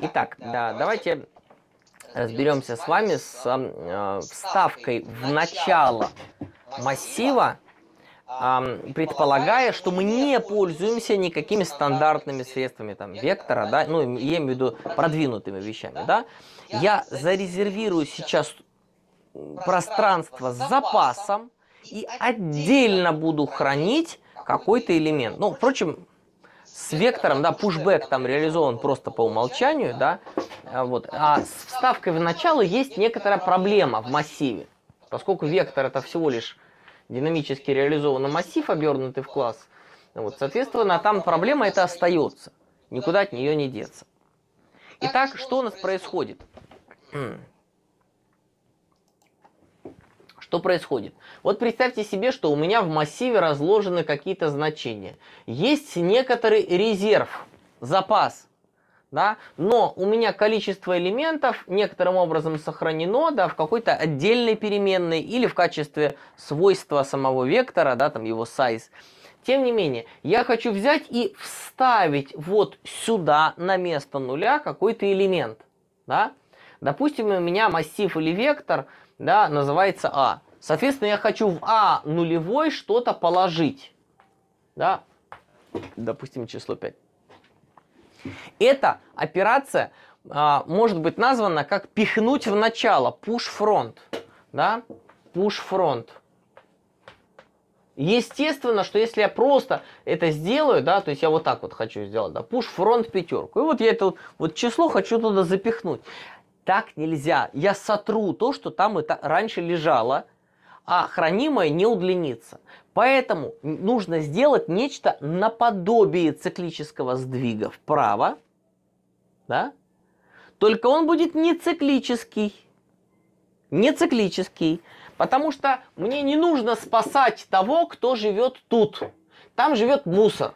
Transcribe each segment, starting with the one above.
Итак, да, давайте разберемся с вами с э, вставкой в начало массива, э, предполагая, что мы не пользуемся никакими стандартными средствами там, вектора, да, ну, я имею в виду продвинутыми вещами, да. Я зарезервирую сейчас пространство с запасом и отдельно буду хранить какой-то элемент. Ну, впрочем, с вектором, да, пушбэк там реализован просто по умолчанию, да, а вот. А с вставкой в начало есть некоторая проблема в массиве, поскольку вектор это всего лишь динамически реализованный массив, обернутый в класс, вот, соответственно, там проблема это остается, никуда от нее не деться. Итак, что у нас происходит? Что происходит? Вот представьте себе, что у меня в массиве разложены какие-то значения. Есть некоторый резерв, запас, да, но у меня количество элементов некоторым образом сохранено, да, в какой-то отдельной переменной или в качестве свойства самого вектора, да, там его size. Тем не менее, я хочу взять и вставить вот сюда на место нуля какой-то элемент, да. Допустим, у меня массив или вектор – да, называется А. Соответственно, я хочу в А нулевой что-то положить. Да? Допустим, число 5. Эта операция а, может быть названа как пихнуть в начало, push front. Да? Push front. Естественно, что если я просто это сделаю, да, то есть я вот так вот хочу сделать, да, push front пятерку. И вот я это вот, вот число хочу туда запихнуть. Так нельзя. Я сотру то, что там это раньше лежало, а хранимое не удлинится. Поэтому нужно сделать нечто наподобие циклического сдвига вправо, да? только он будет не циклический. Не циклический. Потому что мне не нужно спасать того, кто живет тут. Там живет мусор.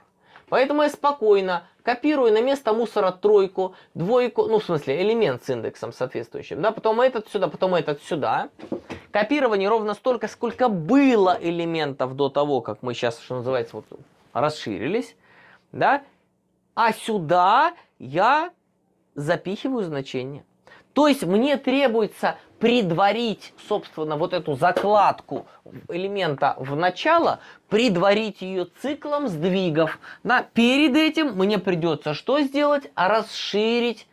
Поэтому я спокойно копирую на место мусора тройку, двойку, ну, в смысле, элемент с индексом соответствующим, да, потом этот сюда, потом этот сюда. Копирование ровно столько, сколько было элементов до того, как мы сейчас, что называется, вот расширились, да, а сюда я запихиваю значение. То есть мне требуется предварить, собственно, вот эту закладку элемента в начало, предварить ее циклом сдвигов. На, перед этим мне придется что сделать? расширить,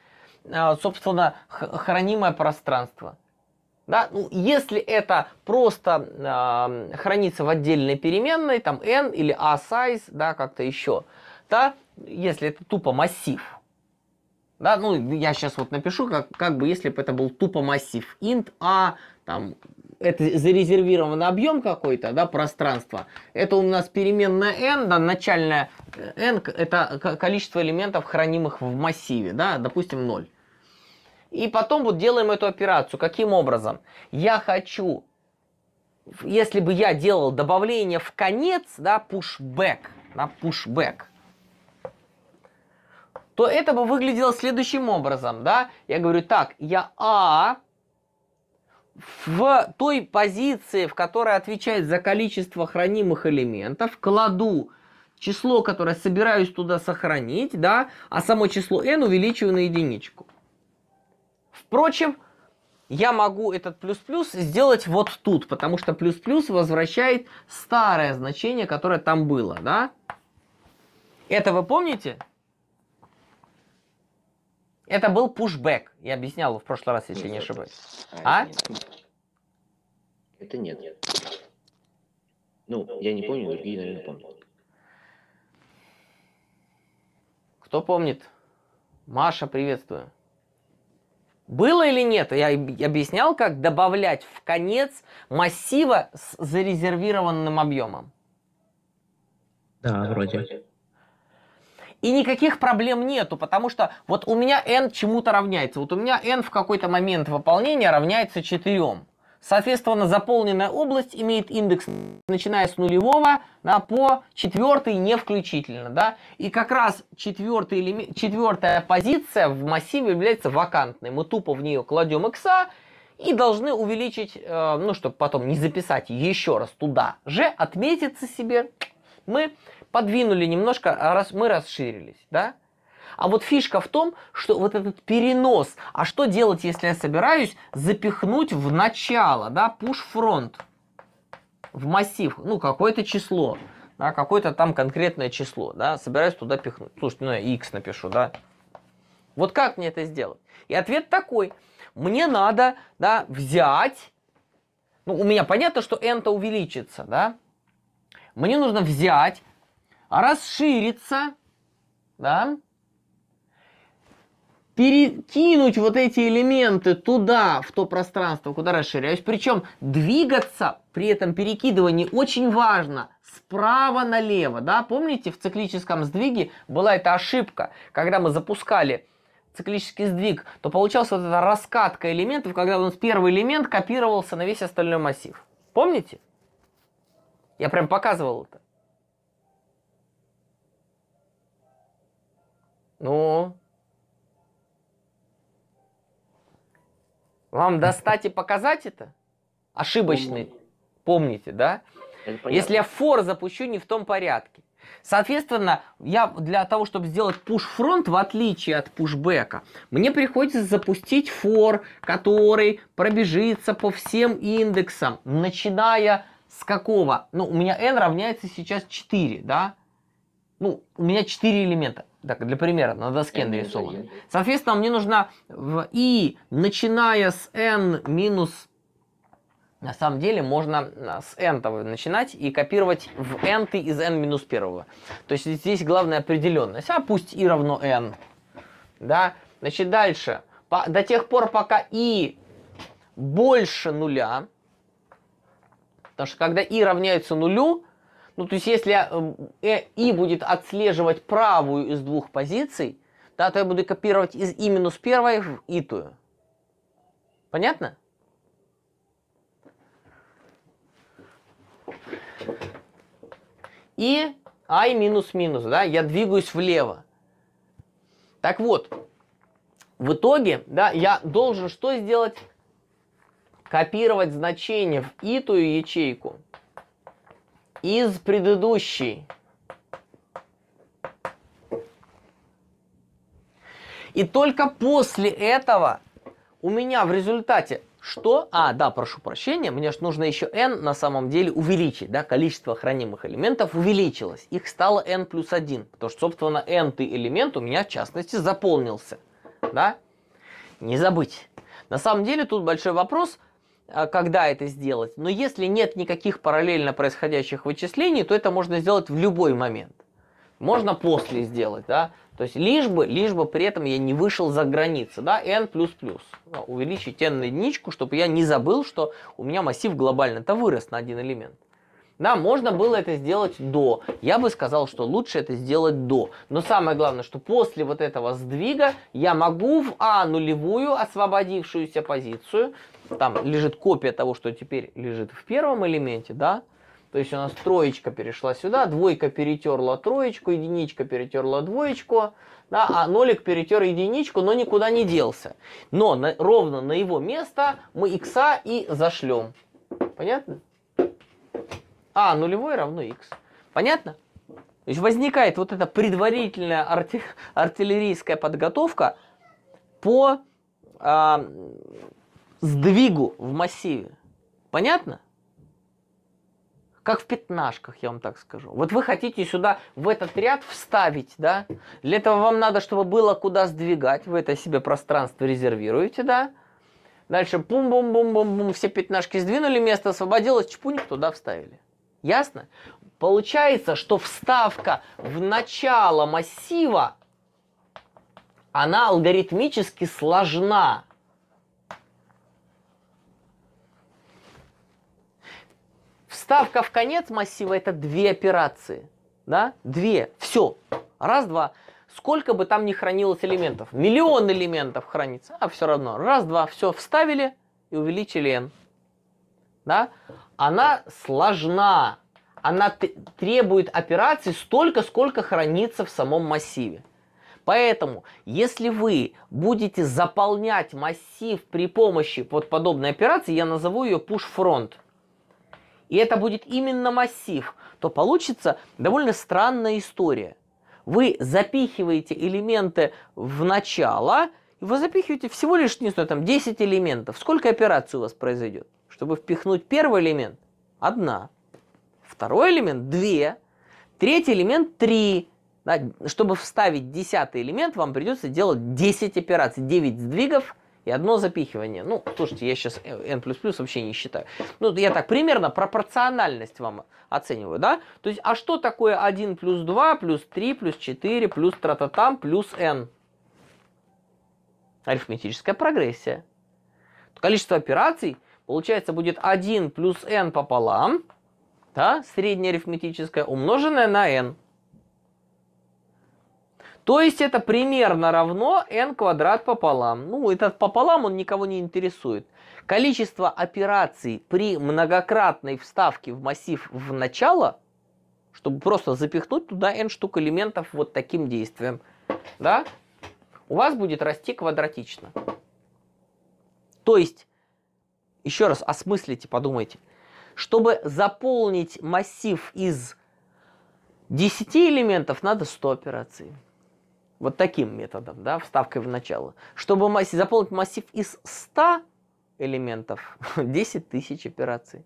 а, собственно, хранимое пространство. Да? Ну, если это просто э, хранится в отдельной переменной, там n или a size, да, как-то еще, да, если это тупо массив, да, ну, я сейчас вот напишу, как, как бы если бы это был тупо массив int, а там это зарезервированный объем какой-то, да, пространство. Это у нас переменная n, да, начальная э, n, это количество элементов, хранимых в массиве, да, допустим, 0. И потом вот делаем эту операцию. Каким образом? Я хочу, если бы я делал добавление в конец, да, pushback, да, pushback, то это бы выглядело следующим образом, да? Я говорю, так, я А в той позиции, в которой отвечает за количество хранимых элементов, кладу число, которое собираюсь туда сохранить, да, а само число n увеличиваю на единичку. Впрочем, я могу этот плюс-плюс сделать вот тут, потому что плюс-плюс возвращает старое значение, которое там было, да? Это вы помните? Это был пушбэк. Я объяснял в прошлый раз, если нет, не ошибаюсь. А? а? Это нет. нет. Ну, я не помню, другие, наверное, помнят. Кто помнит? Маша, приветствую. Было или нет? Я объяснял, как добавлять в конец массива с зарезервированным объемом. Да, вроде. И никаких проблем нету, потому что вот у меня n чему-то равняется. Вот у меня n в какой-то момент выполнения равняется 4. Соответственно, заполненная область имеет индекс, начиная с нулевого да, по четвертый не включительно. Да? И как раз четвертая позиция в массиве является вакантной. Мы тупо в нее кладем x, а и должны увеличить, э, ну, чтобы потом не записать еще раз туда же, отметиться себе, мы подвинули немножко, а раз мы расширились, да? А вот фишка в том, что вот этот перенос, а что делать, если я собираюсь запихнуть в начало, да, пуш фронт в массив, ну, какое-то число, да, какое-то там конкретное число, да, собираюсь туда пихнуть. Слушайте, ну, я x напишу, да. Вот как мне это сделать? И ответ такой. Мне надо, да, взять, ну, у меня понятно, что n-то увеличится, да, мне нужно взять расшириться, да, перекинуть вот эти элементы туда, в то пространство, куда расширяюсь. Причем двигаться при этом перекидывании очень важно справа налево. Да? Помните, в циклическом сдвиге была эта ошибка, когда мы запускали циклический сдвиг, то получался вот эта раскатка элементов, когда он первый элемент копировался на весь остальной массив. Помните? Я прям показывал это. Ну? Вам достать и показать это? Ошибочный. Помните, Помните да? Если я фор запущу не в том порядке. Соответственно, я для того, чтобы сделать пуш-фронт, в отличие от пушбека, мне приходится запустить фор, который пробежится по всем индексам, начиная с какого? Ну, у меня n равняется сейчас 4, да? Ну, у меня 4 элемента. Так, для примера, на доске n нарисовано. Соответственно, мне нужна в и начиная с n минус... На самом деле, можно а, с n начинать и копировать в n ты из n минус первого. То есть здесь главная определенность. А пусть и равно n. Да? Значит, дальше. По, до тех пор, пока и больше нуля, потому что когда и равняется нулю, ну, то есть, если эм, э, и будет отслеживать правую из двух позиций, да, то я буду копировать из и минус первой в итую. Понятно? И i минус минус, да, я двигаюсь влево. Так вот, в итоге, да, я должен что сделать? Копировать значение в итую ячейку из предыдущей. И только после этого у меня в результате что? А, да, прошу прощения, мне же нужно еще n на самом деле увеличить, да, количество хранимых элементов увеличилось. Их стало n плюс 1, потому что, собственно, n-ты элемент у меня, в частности, заполнился, да? Не забыть. На самом деле тут большой вопрос, а, когда это сделать. Но если нет никаких параллельно происходящих вычислений, то это можно сделать в любой момент. Можно после сделать, да. То есть лишь бы, лишь бы при этом я не вышел за границы, да, n++. плюс плюс. Увеличить n на единичку, чтобы я не забыл, что у меня массив глобально-то вырос на один элемент. Да, можно было это сделать до. Я бы сказал, что лучше это сделать до. Но самое главное, что после вот этого сдвига я могу в А нулевую освободившуюся позицию, там лежит копия того, что теперь лежит в первом элементе, да, то есть у нас троечка перешла сюда, двойка перетерла троечку, единичка перетерла двоечку, да, а нолик перетер единичку, но никуда не делся. Но на, ровно на его место мы икса и зашлем. Понятно? а нулевой равно x. Понятно? То есть возникает вот эта предварительная арти артиллерийская подготовка по а, сдвигу в массиве. Понятно? Как в пятнашках, я вам так скажу. Вот вы хотите сюда, в этот ряд вставить, да? Для этого вам надо, чтобы было куда сдвигать. Вы это себе пространство резервируете, да? Дальше пум бум бум бум бум все пятнашки сдвинули, место освободилось, чпунь, туда вставили. Ясно? Получается, что вставка в начало массива, она алгоритмически сложна. Вставка в конец массива это две операции. Да? Две. Все. Раз, два. Сколько бы там ни хранилось элементов. Миллион элементов хранится. А все равно. Раз, два. Все. Вставили и увеличили n. Да? она сложна. Она требует операций столько, сколько хранится в самом массиве. Поэтому, если вы будете заполнять массив при помощи вот подобной операции, я назову ее push-front, и это будет именно массив, то получится довольно странная история. Вы запихиваете элементы в начало, и вы запихиваете всего лишь, не знаю, там 10 элементов. Сколько операций у вас произойдет? Чтобы впихнуть первый элемент – одна, второй элемент – две, третий элемент – три. Да, чтобы вставить десятый элемент, вам придется делать 10 операций, 9 сдвигов и одно запихивание. Ну, слушайте, я сейчас n++ вообще не считаю. Ну, я так примерно пропорциональность вам оцениваю, да? То есть, а что такое 1 плюс 2 плюс 3 плюс 4 плюс трататам плюс n? Арифметическая прогрессия. Количество операций – Получается, будет 1 плюс n пополам, да, среднее арифметическое, умноженное на n. То есть это примерно равно n квадрат пополам. Ну, этот пополам, он никого не интересует. Количество операций при многократной вставке в массив в начало, чтобы просто запихнуть туда n штук элементов вот таким действием, да, у вас будет расти квадратично. То есть еще раз осмыслите, подумайте. Чтобы заполнить массив из 10 элементов, надо 100 операций. Вот таким методом, да, вставкой в начало. Чтобы масс... заполнить массив из 100 элементов, 10 тысяч операций.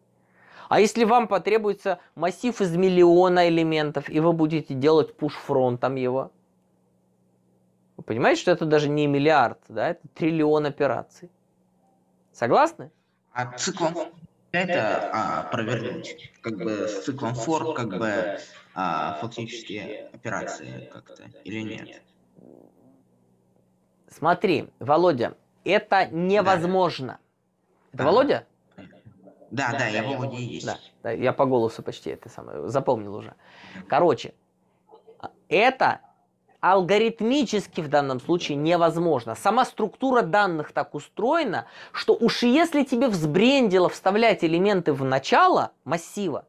А если вам потребуется массив из миллиона элементов, и вы будете делать пуш-фронтом его, вы понимаете, что это даже не миллиард, да, это триллион операций. Согласны? А циклом это а, а, провернуть, как бы с циклом for, как бы а, фактически операции как-то или нет? Смотри, Володя, это невозможно. Да. Это Володя? Да, да, я Володя и есть. Да, да, я по голосу почти это самое запомнил уже. Короче, а, это алгоритмически в данном случае невозможно. Сама структура данных так устроена, что уж если тебе взбрендило вставлять элементы в начало массива,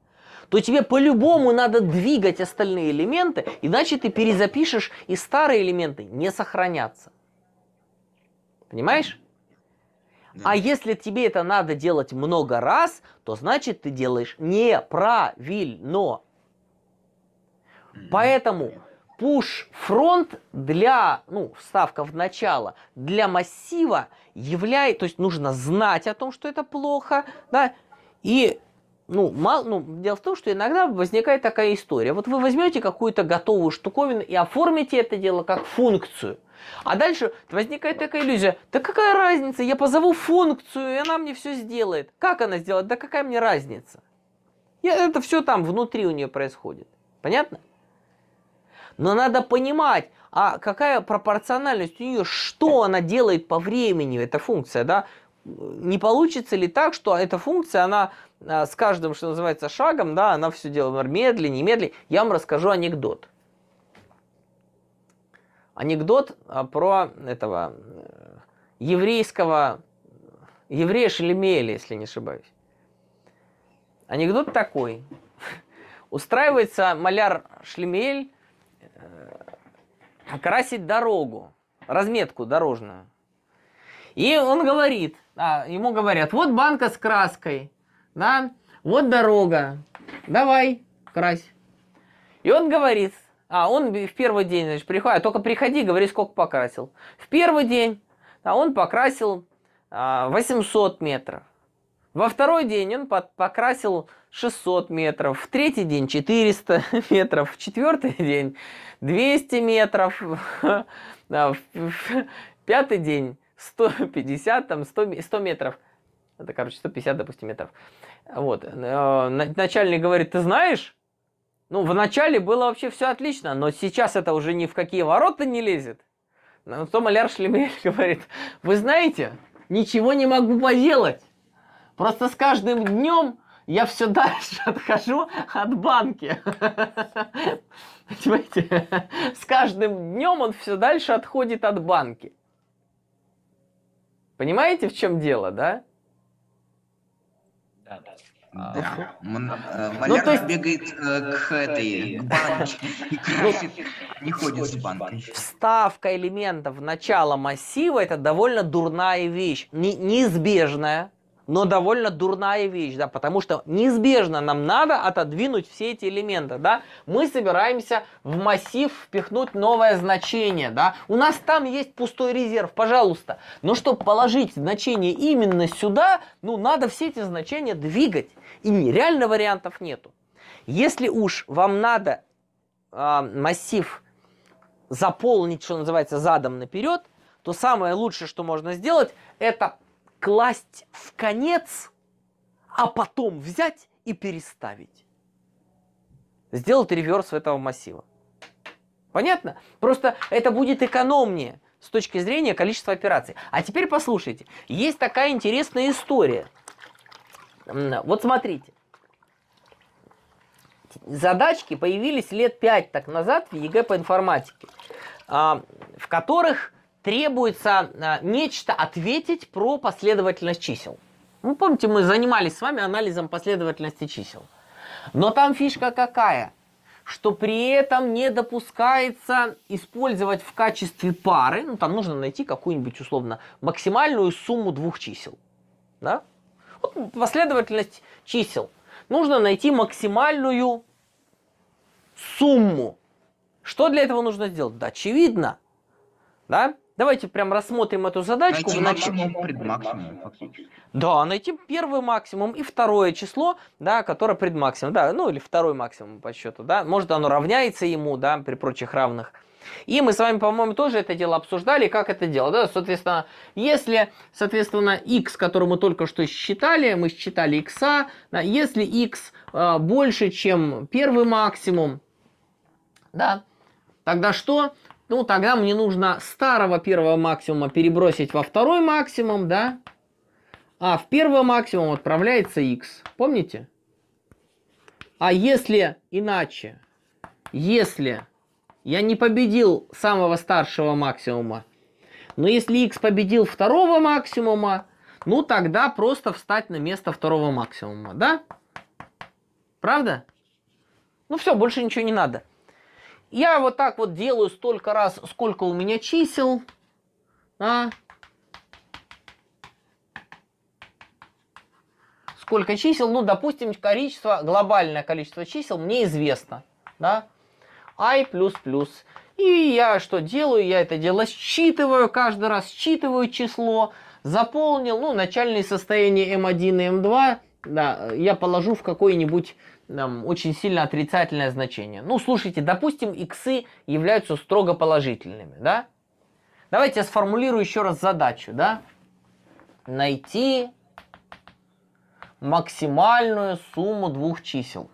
то тебе по-любому надо двигать остальные элементы, иначе ты перезапишешь, и старые элементы не сохранятся. Понимаешь? Да. А если тебе это надо делать много раз, то значит ты делаешь неправильно. Поэтому Пуш-фронт для, ну, вставка в начало, для массива является, то есть нужно знать о том, что это плохо, да, и ну, мало. ну, дело в том, что иногда возникает такая история. Вот вы возьмете какую-то готовую штуковину и оформите это дело как функцию. А дальше возникает такая иллюзия. Да какая разница? Я позову функцию, и она мне все сделает. Как она сделает? Да какая мне разница? Я, это все там внутри у нее происходит. Понятно? Но надо понимать, а какая пропорциональность у нее, что она делает по времени, эта функция, да? Не получится ли так, что эта функция, она а, с каждым, что называется, шагом, да, она все делает, например, медленнее, медленнее. Я вам расскажу анекдот. Анекдот а, про этого э, еврейского, еврея Шелемеля, если не ошибаюсь. Анекдот такой. Устраивается маляр Шлемель Э, красить дорогу, разметку дорожную. И он говорит, а, ему говорят, вот банка с краской, да, вот дорога, давай, крась. И он говорит, а он в первый день, значит, приходит, только приходи, говори, сколько покрасил. В первый день а он покрасил а, 800 метров. Во второй день он под, покрасил 600 метров, в третий день 400 метров, в четвертый день 200 метров, в пятый день 150, там 100, 100 метров. Это, короче, 150, допустим, метров. Вот. Э, начальник говорит, ты знаешь? Ну, в начале было вообще все отлично, но сейчас это уже ни в какие ворота не лезет. Но ну, то маляр Шлемель говорит, вы знаете, ничего не могу поделать. Просто с каждым днем я все дальше отхожу от банки. Понимаете? С каждым днем он все дальше отходит от банки. Понимаете, в чем дело, да? Да, да. Да. А, Маляр э, ну, есть... бегает э, к этой, к банке и красит, не ходит с банкой. Вставка элементов в начало массива – это довольно дурная вещь, не, неизбежная, но довольно дурная вещь, да, потому что неизбежно нам надо отодвинуть все эти элементы, да. Мы собираемся в массив впихнуть новое значение, да. У нас там есть пустой резерв, пожалуйста. Но чтобы положить значение именно сюда, ну, надо все эти значения двигать. И нереально вариантов нету. Если уж вам надо э, массив заполнить, что называется, задом наперед, то самое лучшее, что можно сделать, это класть в конец, а потом взять и переставить. Сделать реверс этого массива. Понятно? Просто это будет экономнее с точки зрения количества операций. А теперь послушайте. Есть такая интересная история. Вот смотрите. Задачки появились лет 5 так назад в ЕГЭ по информатике, а, в которых требуется а, нечто ответить про последовательность чисел. Ну, помните, мы занимались с вами анализом последовательности чисел. Но там фишка какая? Что при этом не допускается использовать в качестве пары, ну, там нужно найти какую-нибудь, условно, максимальную сумму двух чисел. Да? Вот последовательность чисел. Нужно найти максимальную сумму. Что для этого нужно сделать? Да, очевидно. Да? Давайте прям рассмотрим эту задачку. Найти максимум предмаксимум, фактически. Да, найти первый максимум и второе число, да, которое предмаксимум, да, ну или второй максимум по счету, да. Может, оно равняется ему, да, при прочих равных. И мы с вами, по-моему, тоже это дело обсуждали, как это дело. Да? Соответственно, если, соответственно, x, который мы только что считали, мы считали x, да, если x э, больше, чем первый максимум, да, тогда что? Ну, тогда мне нужно старого первого максимума перебросить во второй максимум, да? А в первый максимум отправляется x. Помните? А если иначе, если я не победил самого старшего максимума, но если x победил второго максимума, ну тогда просто встать на место второго максимума, да? Правда? Ну все, больше ничего не надо. Я вот так вот делаю столько раз, сколько у меня чисел. Да? Сколько чисел? Ну, допустим, количество, глобальное количество чисел мне известно. Да? i++. И я что делаю? Я это дело считываю, каждый раз считываю число, заполнил, ну, начальное состояние m1 и m2, да, я положу в какой-нибудь эм, очень сильно отрицательное значение. Ну, слушайте, допустим, иксы являются строго положительными, да? Давайте я сформулирую еще раз задачу, да? Найти максимальную сумму двух чисел.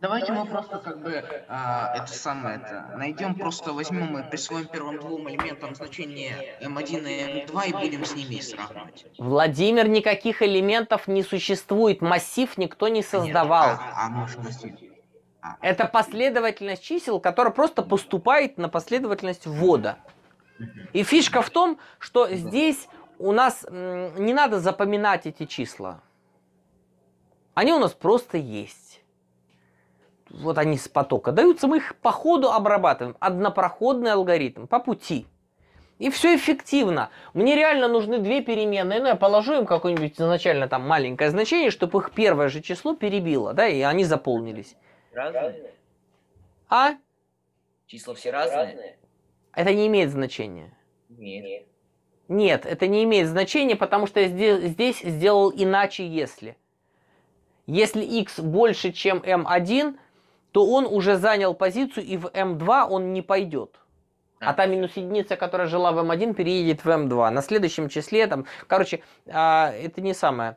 Давайте мы просто как бы а, это самое это найдем, просто возьмем и присвоим первым двум элементам значение m1 и m2 и будем с ними сравнивать. Владимир, никаких элементов не существует, массив никто не создавал. А, а нет, а, а Это последовательность чисел, которая просто поступает на последовательность ввода. И фишка в том, что здесь у нас не надо запоминать эти числа. Они у нас просто есть вот они с потока даются, мы их по ходу обрабатываем. Однопроходный алгоритм, по пути. И все эффективно. Мне реально нужны две переменные. Ну, я положу им какое-нибудь изначально там маленькое значение, чтобы их первое же число перебило, да, и они заполнились. Разные? А? Числа все разные? Это не имеет значения. Нет. Нет, это не имеет значения, потому что я здесь сделал иначе, если. Если x больше, чем m1, то он уже занял позицию, и в М2 он не пойдет. А та минус единица, которая жила в М1, переедет в М2. На следующем числе там... Короче, а, это не самое.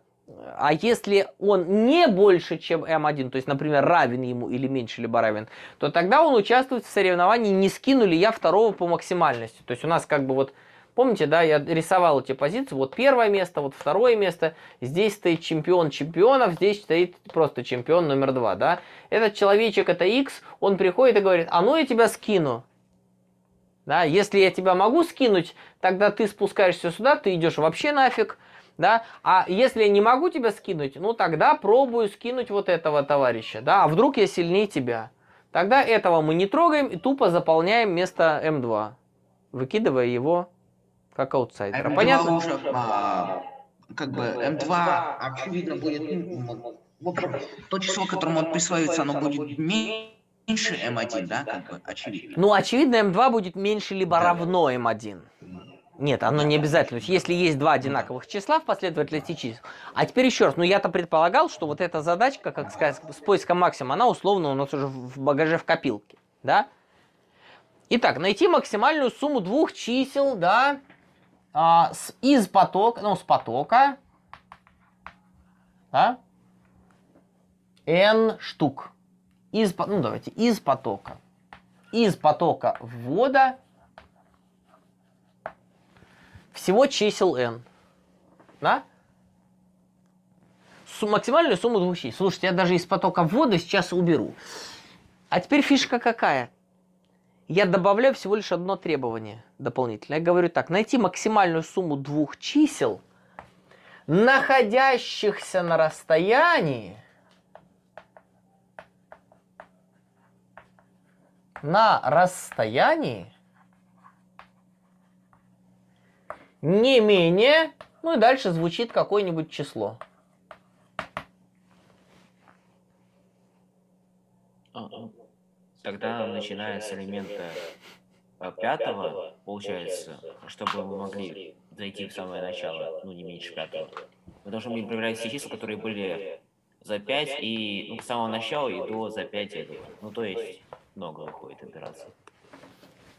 А если он не больше, чем М1, то есть, например, равен ему или меньше, либо равен, то тогда он участвует в соревновании «Не скинули я второго по максимальности». То есть у нас как бы вот Помните, да, я рисовал эти позиции. Вот первое место, вот второе место. Здесь стоит чемпион чемпионов, здесь стоит просто чемпион номер два, да. Этот человечек, это X, он приходит и говорит, а ну я тебя скину. Да, если я тебя могу скинуть, тогда ты спускаешься сюда, ты идешь вообще нафиг да, а если я не могу тебя скинуть, ну тогда пробую скинуть вот этого товарища, да, а вдруг я сильнее тебя. Тогда этого мы не трогаем и тупо заполняем место М2, эм выкидывая его как аутсайдера. А М2 Понятно? Уже, а, как бы М2, очевидно, будет... Ну, в общем, то число, которому он присваивается, оно будет меньше М1, да, как бы, очевидно. Ну, очевидно, М2 будет меньше либо да. равно М1. Нет, оно не обязательно. Если есть два одинаковых числа в последовательности чисел. А теперь еще раз, ну я-то предполагал, что вот эта задачка, как сказать, с поиском максимума, она условно у нас уже в багаже в копилке, да? Итак, найти максимальную сумму двух чисел, да, а, с, из потока, ну, с потока, да, n штук. Из, ну, давайте, из потока. Из потока ввода всего чисел n. Да? Су максимальную сумму двух чисел. Слушайте, я даже из потока ввода сейчас уберу. А теперь фишка какая? я добавляю всего лишь одно требование дополнительное. Я говорю так, найти максимальную сумму двух чисел, находящихся на расстоянии на расстоянии не менее, ну и дальше звучит какое-нибудь число. начиная с элемента а, пятого, получается, чтобы мы могли зайти в самое начало, ну, не меньше пятого, мы должны будем проверять все числа, которые были за 5 и ну, с самого начала и до за 5 этого. Ну, то есть много уходит операций.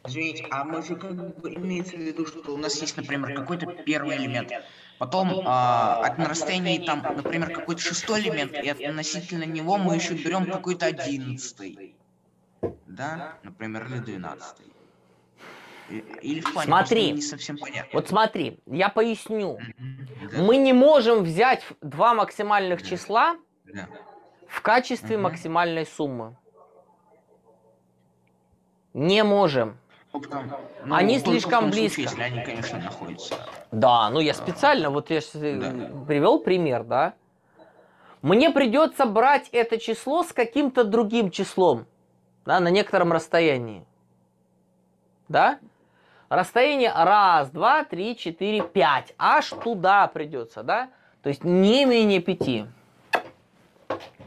Извините, а мы же как бы имеется в виду, что у нас есть, например, какой-то первый элемент, потом а, от нарастений там, например, какой-то шестой элемент, и относительно него мы еще берем какой-то одиннадцатый да, например, или 12. Или в плане, смотри, не совсем понятно. Вот смотри, я поясню. Да. Мы не можем взять два максимальных да. числа да. в качестве угу. максимальной суммы. Не можем. Ну, они слишком близко. Случае, если они, конечно, находятся. Да, ну я а. специально, вот я э, да. привел пример, да. Мне придется брать это число с каким-то другим числом да, на некотором расстоянии. Да? Расстояние раз, два, три, четыре, пять. Аж туда придется, да? То есть не менее пяти.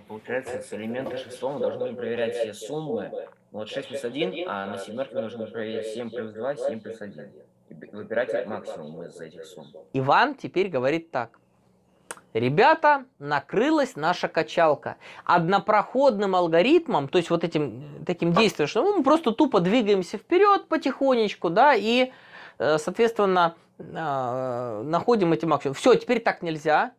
Получается, с элемента шестого должны проверять все суммы. Ну, вот 6 плюс 1, а на мы должны проверять 7 плюс 2, 7 плюс 1. Выбирать максимум из этих сумм. Иван теперь говорит так. Ребята, накрылась наша качалка. Однопроходным алгоритмом, то есть вот этим таким действием, что мы просто тупо двигаемся вперед потихонечку, да, и, э, соответственно, э, находим эти максимумы. Все, теперь так нельзя.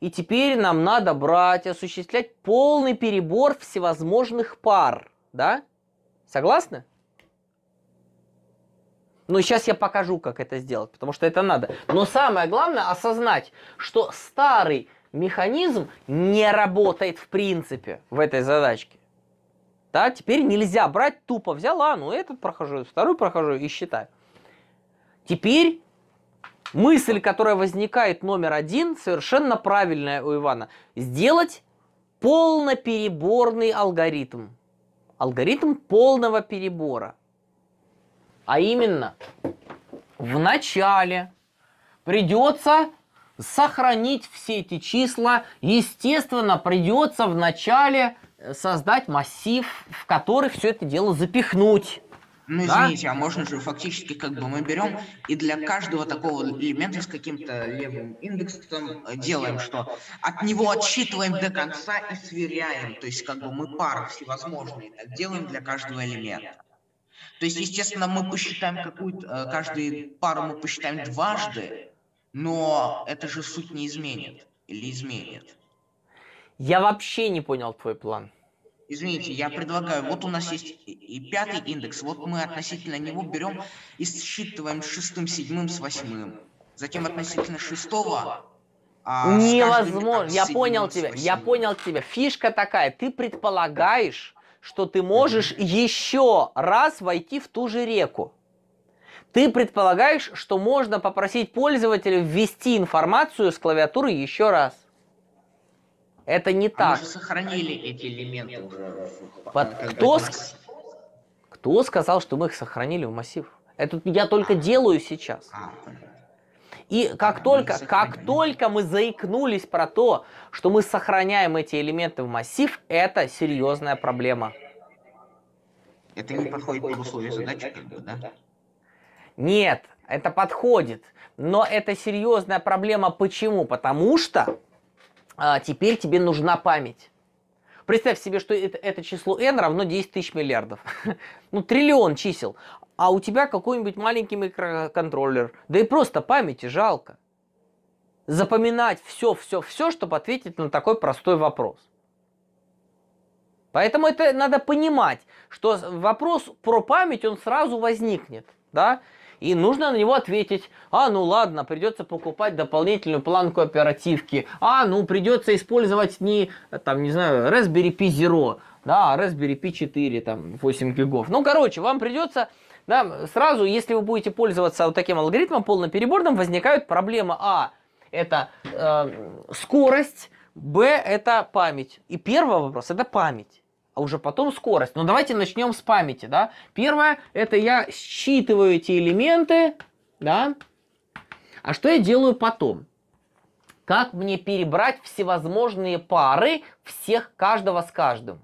И теперь нам надо брать, осуществлять полный перебор всевозможных пар, да? Согласны? Но ну, сейчас я покажу, как это сделать, потому что это надо. Но самое главное осознать, что старый механизм не работает в принципе в этой задачке. Да, теперь нельзя брать тупо. Взяла, ну этот прохожу, вторую прохожу и считаю. Теперь мысль, которая возникает номер один, совершенно правильная у Ивана. Сделать полнопереборный алгоритм. Алгоритм полного перебора. А именно, в начале придется сохранить все эти числа. Естественно, придется в начале э, создать массив, в который все это дело запихнуть. Ну, да? извините, а можно же фактически, как бы мы берем и для каждого такого элемента с каким-то левым индексом э, делаем, что от него отсчитываем до конца и сверяем. То есть, как бы мы пары всевозможные так делаем для каждого элемента. То есть, естественно, мы посчитаем какую-то, э, каждую пару мы посчитаем дважды, но это же суть не изменит или изменит. Я вообще не понял твой план. Извините, я предлагаю, вот у нас есть и пятый индекс, вот мы относительно него берем и считываем с шестым, седьмым, с восьмым. Затем относительно шестого... А Невозможно, я понял тебя, я понял тебя. Фишка такая, ты предполагаешь, что ты можешь еще раз войти в ту же реку. Ты предполагаешь, что можно попросить пользователя ввести информацию с клавиатуры еще раз. Это не а так. Мы же сохранили эти элементы уже. Вот кто, ск... кто сказал, что мы их сохранили в массив? Это я только делаю сейчас. А, и как только, как только мы заикнулись про то, что мы сохраняем эти элементы в массив, это серьезная проблема. Это не подходит под условия задачи, как бы, да? Нет, это подходит. Но это серьезная проблема. Почему? Потому что а, теперь тебе нужна память. Представь себе, что это, число n равно 10 тысяч миллиардов. ну, триллион чисел а у тебя какой-нибудь маленький микроконтроллер, да и просто памяти жалко. Запоминать все, все, все, чтобы ответить на такой простой вопрос. Поэтому это надо понимать, что вопрос про память, он сразу возникнет, да, и нужно на него ответить, а, ну ладно, придется покупать дополнительную планку оперативки, а, ну придется использовать не, там, не знаю, Raspberry Pi Zero, да, а Raspberry Pi 4, там, 8 гигов. Ну, короче, вам придется да, сразу, если вы будете пользоваться вот таким алгоритмом полнопереборным, возникают проблемы А. Это э, скорость, Б это память. И первый вопрос это память а уже потом скорость. Но ну, давайте начнем с памяти, да. Первое, это я считываю эти элементы, да. А что я делаю потом? Как мне перебрать всевозможные пары всех каждого с каждым?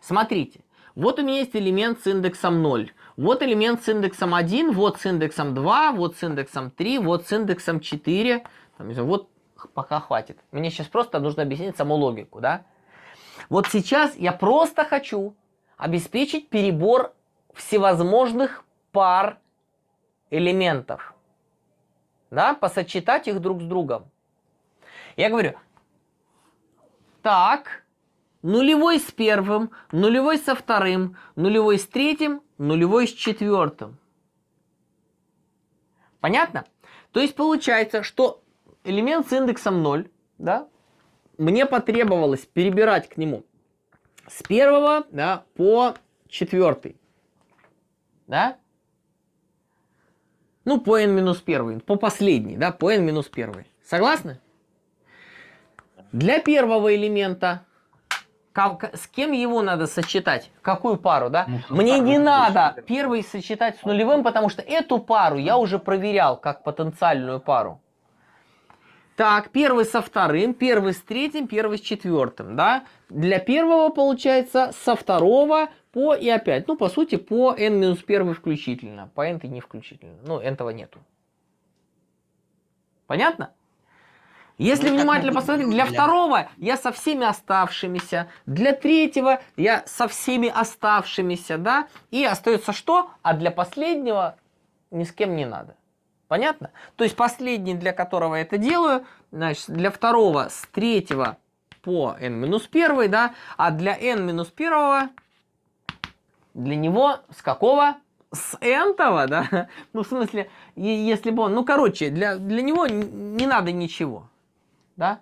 Смотрите, вот у меня есть элемент с индексом 0. Вот элемент с индексом 1, вот с индексом 2, вот с индексом 3, вот с индексом 4. Там, знаю, вот пока хватит. Мне сейчас просто нужно объяснить саму логику, да? Вот сейчас я просто хочу обеспечить перебор всевозможных пар элементов. Да, посочетать их друг с другом. Я говорю, так, Нулевой с первым, нулевой со вторым, нулевой с третьим, нулевой с четвертым. Понятно? То есть получается, что элемент с индексом 0, да, мне потребовалось перебирать к нему с первого да, по четвертый. Да? Ну, по n минус первый, по последний, да, по n минус первый. Согласны? Для первого элемента как, с кем его надо сочетать? Какую пару, да? Ну, Мне не надо точно. первый сочетать с нулевым, потому что эту пару я уже проверял как потенциальную пару. Так, первый со вторым, первый с третьим, первый с четвертым, да? Для первого получается со второго по и опять. Ну, по сути, по n-1 включительно. По n-то не включительно. Ну, n-того нету. Понятно? Если ну, внимательно посмотреть, для второго я со всеми оставшимися, для третьего я со всеми оставшимися, да, и остается что? А для последнего ни с кем не надо. Понятно? То есть последний, для которого я это делаю, значит, для второго с третьего по n-1, да, а для n-1 для него с какого? С n того да? Ну, в смысле, если бы он... Ну, короче, для, для него не надо ничего да?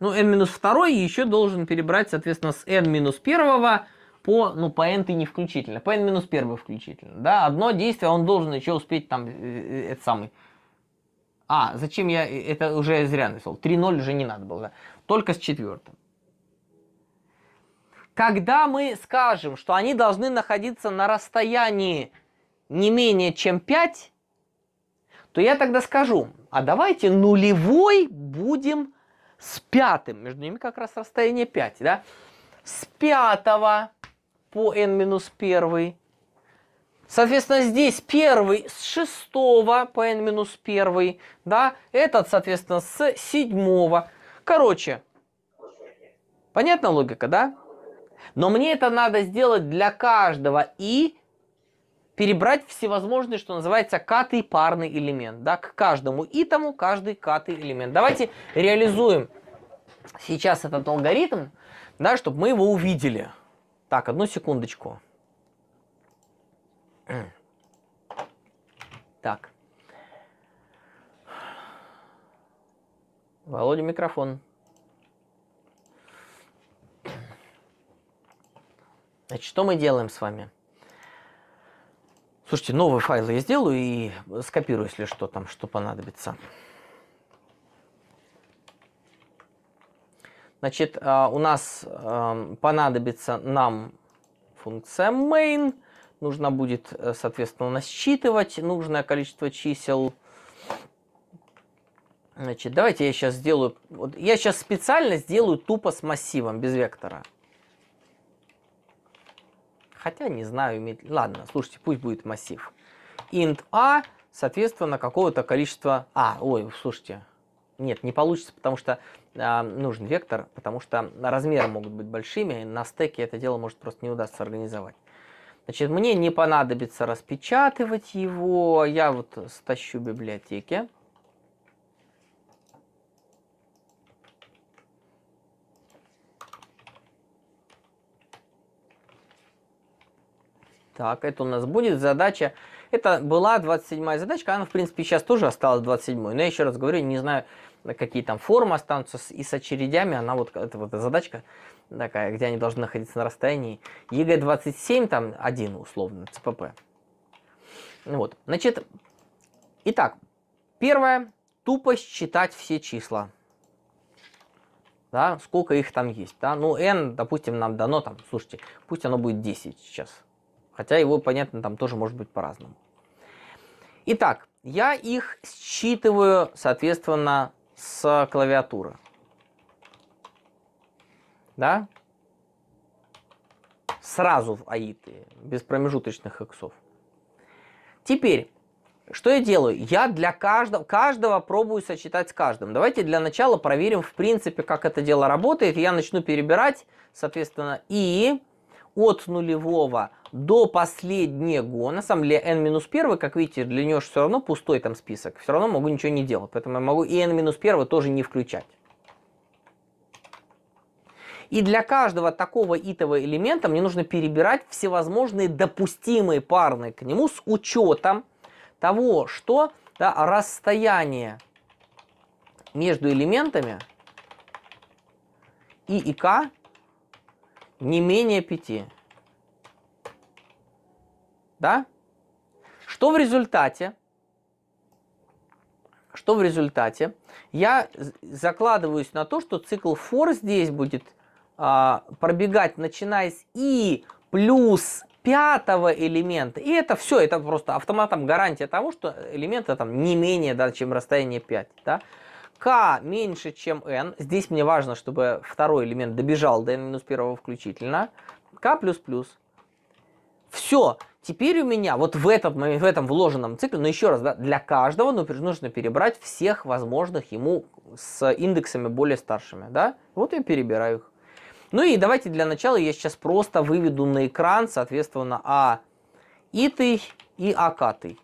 Ну, n-2 еще должен перебрать, соответственно, с n-1 по, ну, по n ты не включительно, по n-1 включительно, да? Одно действие он должен еще успеть там, э, э, это самый... А, зачем я э, это уже зря написал? 3-0 уже не надо было, да? Только с четвертым. Когда мы скажем, что они должны находиться на расстоянии не менее чем 5, то я тогда скажу, а давайте нулевой будем с пятым. Между ними как раз расстояние 5, да? С пятого по n минус первый, Соответственно, здесь первый с шестого по n минус первый, да? Этот, соответственно, с седьмого. Короче, понятна логика, да? Но мне это надо сделать для каждого и перебрать всевозможные, что называется, катый парный элемент. Да, к каждому итому каждый катый элемент. Давайте реализуем сейчас этот алгоритм, да, чтобы мы его увидели. Так, одну секундочку. Так. Володя, микрофон. Значит, что мы делаем с вами? Слушайте, новые файлы я сделаю и скопирую, если что там, что понадобится. Значит, а, у нас эм, понадобится нам функция main. Нужно будет, э, соответственно, насчитывать нужное количество чисел. Значит, давайте я сейчас сделаю... Вот я сейчас специально сделаю тупо с массивом, без вектора. Хотя не знаю, имеет... Ладно, слушайте, пусть будет массив. int a, соответственно, какого-то количества... А, ой, слушайте, нет, не получится, потому что э, нужен вектор, потому что размеры могут быть большими, на стеке это дело может просто не удастся организовать. Значит, мне не понадобится распечатывать его, я вот стащу библиотеки. библиотеке. Так, это у нас будет задача. Это была 27-я задачка, она, в принципе, сейчас тоже осталась 27-й. Но я еще раз говорю, не знаю, какие там формы останутся с, и с очередями. Она вот, это вот задачка такая, где они должны находиться на расстоянии. ЕГЭ-27, там, один условно, ЦПП. Ну вот, значит, итак, первое, тупость считать все числа. Да, сколько их там есть, да, ну, n, допустим, нам дано там, слушайте, пусть оно будет 10 сейчас, Хотя его, понятно, там тоже может быть по-разному. Итак, я их считываю, соответственно, с клавиатуры. Да? Сразу в аиты, без промежуточных иксов. Теперь, что я делаю? Я для каждого, каждого пробую сочетать с каждым. Давайте для начала проверим, в принципе, как это дело работает. Я начну перебирать, соответственно, и от нулевого до последнего, на самом деле n-1, минус как видите, для нее же все равно пустой там список, все равно могу ничего не делать, поэтому я могу и n-1 минус тоже не включать. И для каждого такого итого элемента мне нужно перебирать всевозможные допустимые парные к нему с учетом того, что да, расстояние между элементами и и k не менее 5. Да? Что в результате? Что в результате? Я закладываюсь на то, что цикл for здесь будет а, пробегать, начиная с и плюс пятого элемента. И это все, это просто автоматом гарантия того, что элемента там не менее, да, чем расстояние 5. Да? k меньше, чем n, здесь мне важно, чтобы второй элемент добежал до n минус первого включительно, k++. Все, теперь у меня вот в, этот, момент, в этом вложенном цикле, но еще раз, да, для каждого нужно перебрать всех возможных ему с индексами более старшими. Да? Вот я перебираю их. Ну и давайте для начала я сейчас просто выведу на экран, соответственно, а и ты и а ты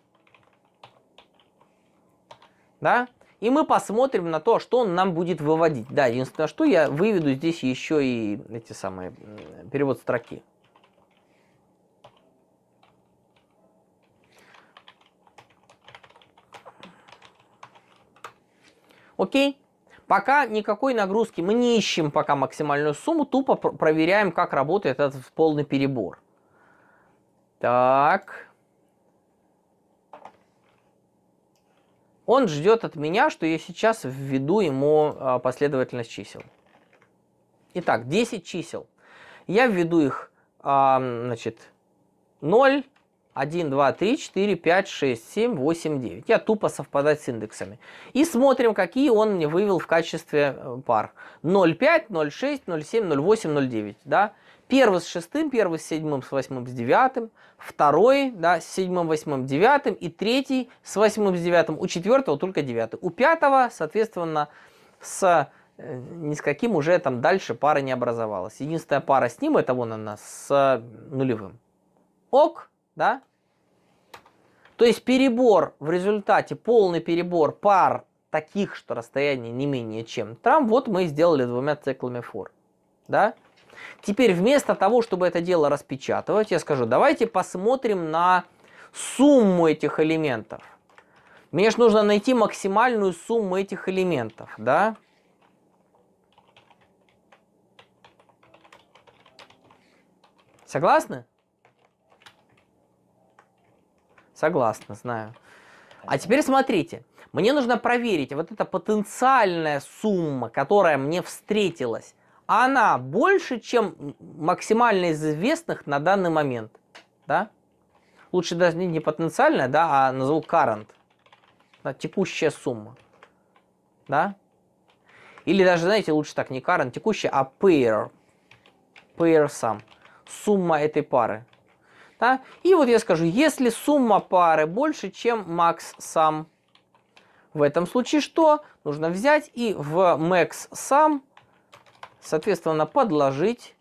Да? И мы посмотрим на то, что он нам будет выводить. Да, единственное, что я выведу здесь еще и эти самые перевод строки. Окей. Пока никакой нагрузки, мы не ищем пока максимальную сумму, тупо проверяем, как работает этот полный перебор. Так. Он ждет от меня, что я сейчас введу ему а, последовательность чисел. Итак, 10 чисел. Я введу их, а, значит, 0, 1, 2, 3, 4, 5, 6, 7, 8, 9. Я тупо совпадать с индексами. И смотрим, какие он мне вывел в качестве э, пар. 0, 5, 0, 6, 0, 7, 0, 8, 0, 9. Да? Первый с шестым, первый с седьмым, с восьмым, с девятым, второй, да, с седьмым, восьмым, девятым, и третий с восьмым, с девятым, у четвертого только девятый. У пятого, соответственно, с э, ни с каким уже там дальше пара не образовалась. Единственная пара с ним, это вон она, с э, нулевым. Ок, да? То есть перебор в результате, полный перебор пар таких, что расстояние не менее чем там, вот мы сделали двумя циклами фор. Да? Теперь вместо того, чтобы это дело распечатывать, я скажу, давайте посмотрим на сумму этих элементов. Мне же нужно найти максимальную сумму этих элементов, да? Согласны? Согласны, знаю. А теперь смотрите, мне нужно проверить вот эта потенциальная сумма, которая мне встретилась она больше, чем максимально из известных на данный момент. Да? Лучше даже не потенциальная, да, а назову current. Да, текущая сумма. Да? Или даже, знаете, лучше так, не current, текущая, а pair. Pair сам, Сумма этой пары. Да? И вот я скажу, если сумма пары больше, чем max сам, в этом случае что? Нужно взять и в max сам соответственно, подложить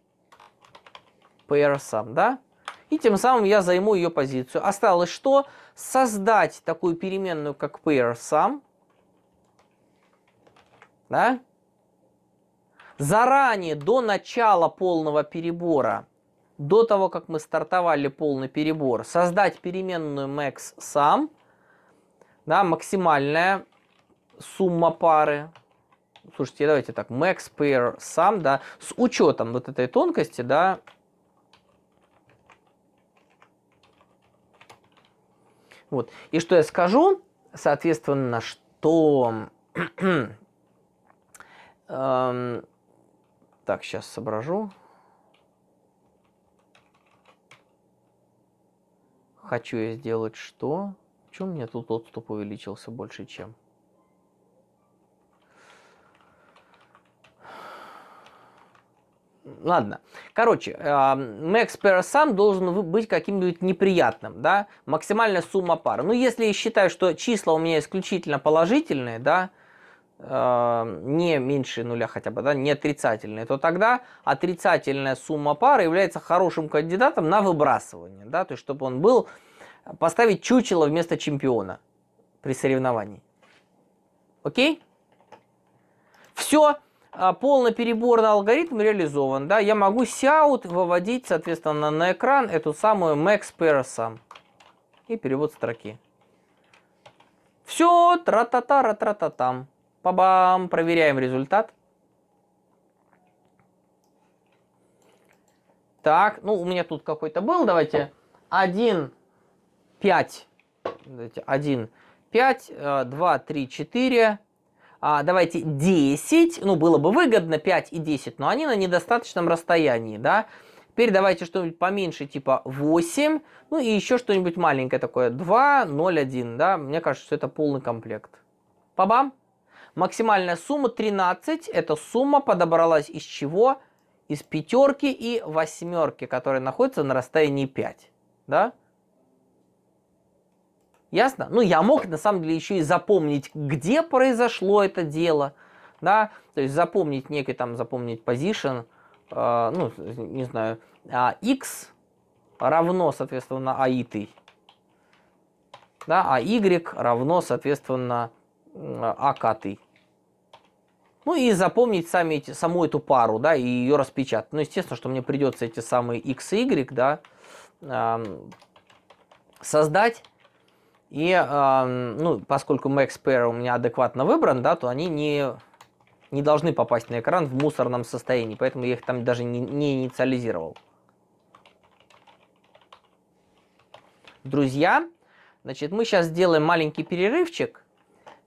pairsum, да? И тем самым я займу ее позицию. Осталось что? Создать такую переменную, как pairsum, да? Заранее, до начала полного перебора, до того, как мы стартовали полный перебор, создать переменную max сам, да, максимальная сумма пары, слушайте, давайте так, max pair сам, да, с учетом вот этой тонкости, да, вот. И что я скажу, соответственно, что... эм... Так, сейчас соображу. Хочу я сделать что? Почему у меня тут отступ увеличился больше, чем? Ладно. Короче, э, max сам должен быть каким-нибудь неприятным, да? Максимальная сумма пар. Ну, если я считаю, что числа у меня исключительно положительные, да, э, не меньше нуля хотя бы, да, не отрицательные, то тогда отрицательная сумма пары является хорошим кандидатом на выбрасывание, да, то есть чтобы он был, поставить чучело вместо чемпиона при соревновании. Окей? Все. А, полный переборный алгоритм реализован. Да? Я могу сяут выводить, соответственно, на экран эту самую Max person и перевод строки. Все, тра-та-та, ра тра-та-там. Па-бам, проверяем результат. Так, ну у меня тут какой-то был, давайте 1, 5, давайте 1, 5, 2, 3, 4, а, давайте 10, ну было бы выгодно 5 и 10, но они на недостаточном расстоянии, да. Теперь давайте что-нибудь поменьше, типа 8, ну и еще что-нибудь маленькое такое, 2, 0, 1, да. Мне кажется, что это полный комплект. Па-бам! Максимальная сумма 13, эта сумма подобралась из чего? Из пятерки и восьмерки, которые находятся на расстоянии 5, да. Ясно? Ну, я мог, на самом деле, еще и запомнить, где произошло это дело, да, то есть запомнить некий там, запомнить position, э, а, ну, не знаю, а x равно, соответственно, аитой, да, а y равно, соответственно, акатой. Ну и запомнить сами эти, саму эту пару, да, и ее распечатать. Ну, естественно, что мне придется эти самые x и y, да, э, создать и, э, ну, поскольку Max Pair у меня адекватно выбран, да, то они не, не должны попасть на экран в мусорном состоянии, поэтому я их там даже не, не инициализировал. Друзья, значит, мы сейчас сделаем маленький перерывчик,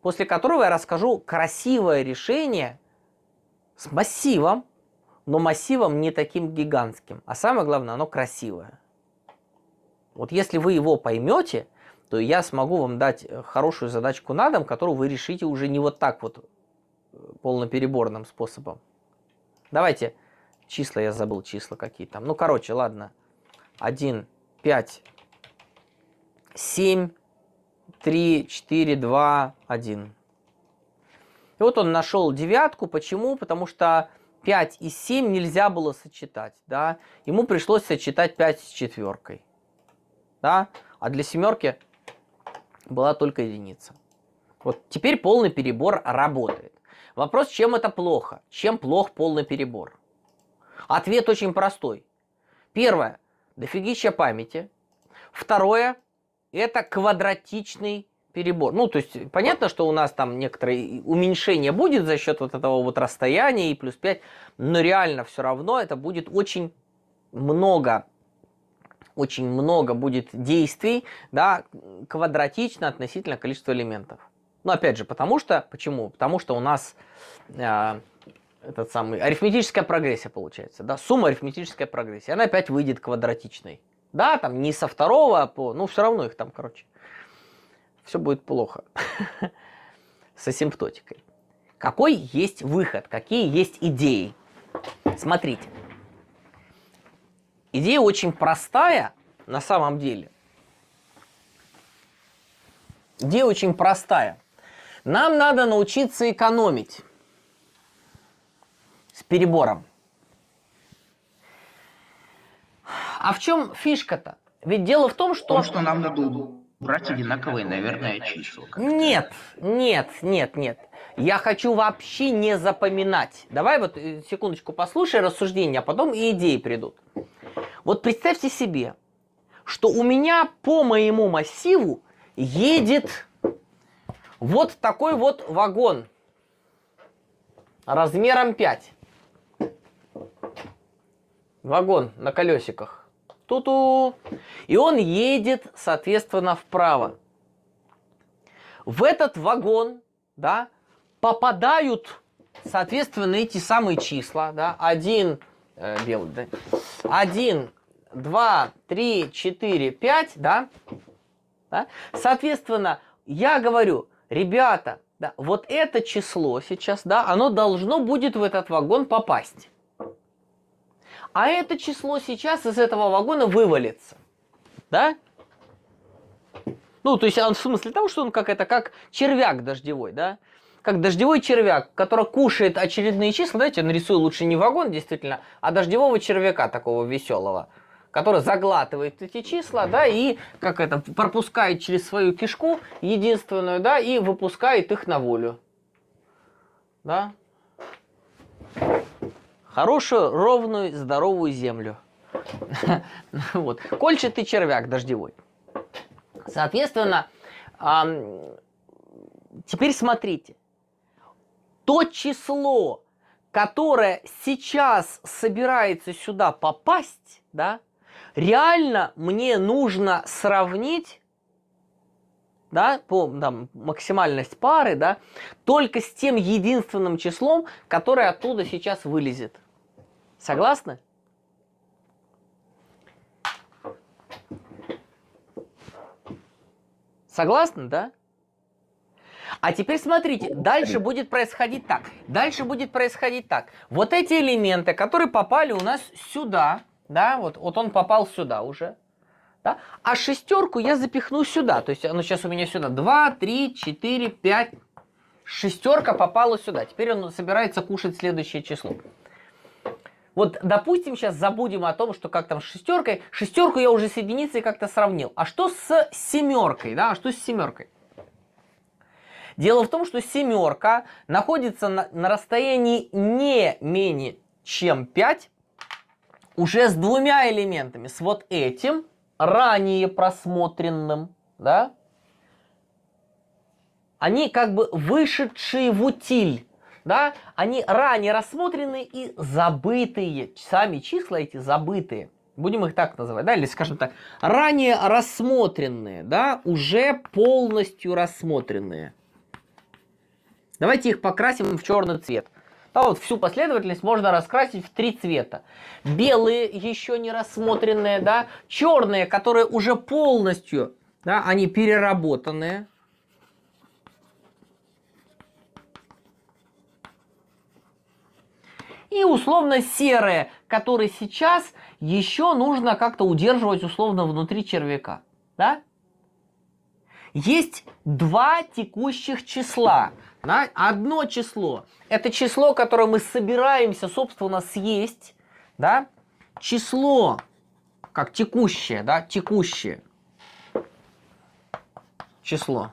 после которого я расскажу красивое решение с массивом, но массивом не таким гигантским, а самое главное, оно красивое. Вот если вы его поймете, то я смогу вам дать э, хорошую задачку на дом, которую вы решите уже не вот так вот э, полнопереборным способом. Давайте числа, я забыл числа какие там. Ну, короче, ладно. 1, 5, 7, 3, 4, 2, 1. И вот он нашел девятку. Почему? Потому что 5 и 7 нельзя было сочетать. Да? Ему пришлось сочетать 5 с четверкой. Да? А для семерки была только единица. Вот теперь полный перебор работает. Вопрос, чем это плохо? Чем плох полный перебор? Ответ очень простой. Первое. Дофигища памяти. Второе. Это квадратичный перебор. Ну, то есть, понятно, что у нас там некоторое уменьшение будет за счет вот этого вот расстояния и плюс 5, но реально все равно это будет очень много очень много будет действий, да, квадратично относительно количества элементов. Ну, опять же, потому что, почему? Потому что у нас э, этот самый, арифметическая прогрессия получается, да, сумма арифметической прогрессии она опять выйдет квадратичной. Да, там не со второго а по, ну все равно их там, короче, все будет плохо с асимптотикой. Какой есть выход, какие есть идеи? Смотрите, Идея очень простая на самом деле. Идея очень простая. Нам надо научиться экономить с перебором. А в чем фишка-то? Ведь дело в том, что... В что нам надо брать одинаковые, наверное, числа. Нет, нет, нет, нет. Я хочу вообще не запоминать. Давай вот э, секундочку послушай рассуждения, а потом и идеи придут. Вот представьте себе, что у меня по моему массиву едет вот такой вот вагон размером 5. Вагон на колесиках. Ту-ту. И он едет, соответственно, вправо. В этот вагон, да, попадают, соответственно, эти самые числа, да, 1, э, белый, да? один, два, три, четыре, пять, да? да? Соответственно, я говорю, ребята, да, вот это число сейчас, да, оно должно будет в этот вагон попасть. А это число сейчас из этого вагона вывалится. Да? Ну, то есть он а в смысле того, что он как это, как червяк дождевой, да? как дождевой червяк, который кушает очередные числа. знаете, ну, нарисую лучше не вагон, действительно, а дождевого червяка такого веселого который заглатывает эти числа, да, и как это, пропускает через свою кишку единственную, да, и выпускает их на волю. Да? Хорошую, ровную, здоровую землю. Вот. ты червяк дождевой. Соответственно, теперь смотрите то число, которое сейчас собирается сюда попасть, да, реально мне нужно сравнить, да, по, там, максимальность пары, да, только с тем единственным числом, которое оттуда сейчас вылезет. Согласны? Согласны, да? А теперь смотрите, дальше будет происходить так. Дальше будет происходить так. Вот эти элементы, которые попали у нас сюда, да, вот, вот он попал сюда уже, да? А шестерку я запихну сюда. То есть оно сейчас у меня сюда два, три, четыре, пять, Шестерка попала сюда. Теперь он собирается кушать следующее число. Вот, допустим, сейчас забудем о том, что как там с шестеркой. Шестерку я уже с единицей как-то сравнил. А что с семеркой? Да, а что с семеркой? Дело в том, что семерка находится на, на расстоянии не менее чем 5 уже с двумя элементами. С вот этим, ранее просмотренным, да? Они как бы вышедшие в утиль да, они ранее рассмотрены и забытые. Сами числа эти забытые. Будем их так называть, да, или скажем так, ранее рассмотренные, да, уже полностью рассмотренные. Давайте их покрасим в черный цвет. А вот всю последовательность можно раскрасить в три цвета. Белые, еще не рассмотренные, да, черные, которые уже полностью, да, они переработанные. И условно серые, которые сейчас еще нужно как-то удерживать условно внутри червяка. Да? Есть два текущих числа – да? Одно число. Это число, которое мы собираемся, собственно, съесть. Да? Число, как текущее, да, текущее число.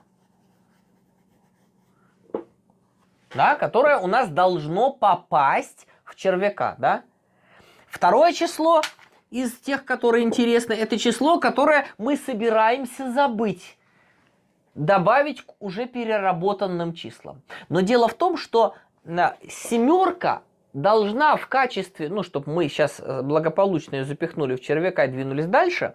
Да, которое у нас должно попасть в червяка, да? Второе число из тех, которые интересны, это число, которое мы собираемся забыть добавить к уже переработанным числам. Но дело в том, что э, семерка должна в качестве, ну, чтобы мы сейчас э, благополучно ее запихнули в червяка и двинулись дальше,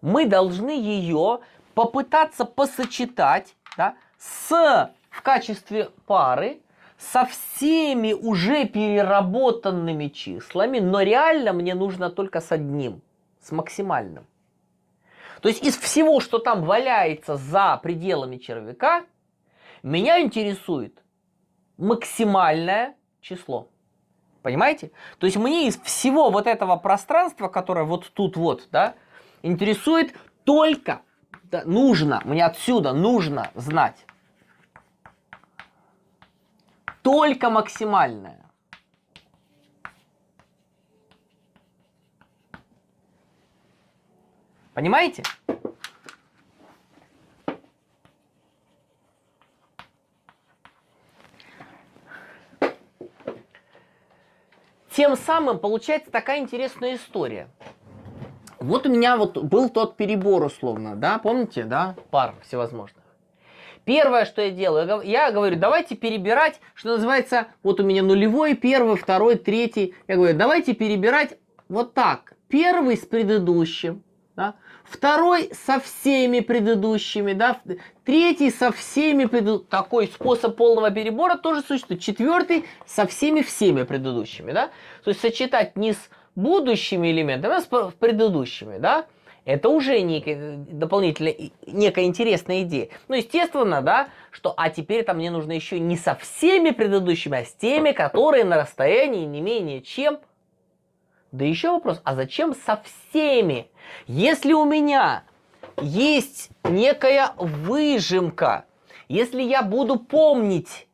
мы должны ее попытаться посочетать да, с, в качестве пары со всеми уже переработанными числами, но реально мне нужно только с одним, с максимальным. То есть из всего, что там валяется за пределами червяка, меня интересует максимальное число. Понимаете? То есть мне из всего вот этого пространства, которое вот тут вот, да, интересует только, да, нужно, мне отсюда нужно знать только максимальное. Понимаете? Тем самым получается такая интересная история. Вот у меня вот был тот перебор условно, да, помните, да, пар всевозможных. Первое, что я делаю, я говорю, давайте перебирать, что называется, вот у меня нулевой, первый, второй, третий. Я говорю, давайте перебирать вот так. Первый с предыдущим, да, второй со всеми предыдущими, да, третий со всеми предыдущими. Такой способ полного перебора тоже существует. Четвертый со всеми всеми предыдущими, да. То есть сочетать не с будущими элементами, а с предыдущими, да. Это уже некая, дополнительная, некая интересная идея. Ну, естественно, да, что а теперь там мне нужно еще не со всеми предыдущими, а с теми, которые на расстоянии не менее чем да еще вопрос, а зачем со всеми? Если у меня есть некая выжимка, если я буду помнить,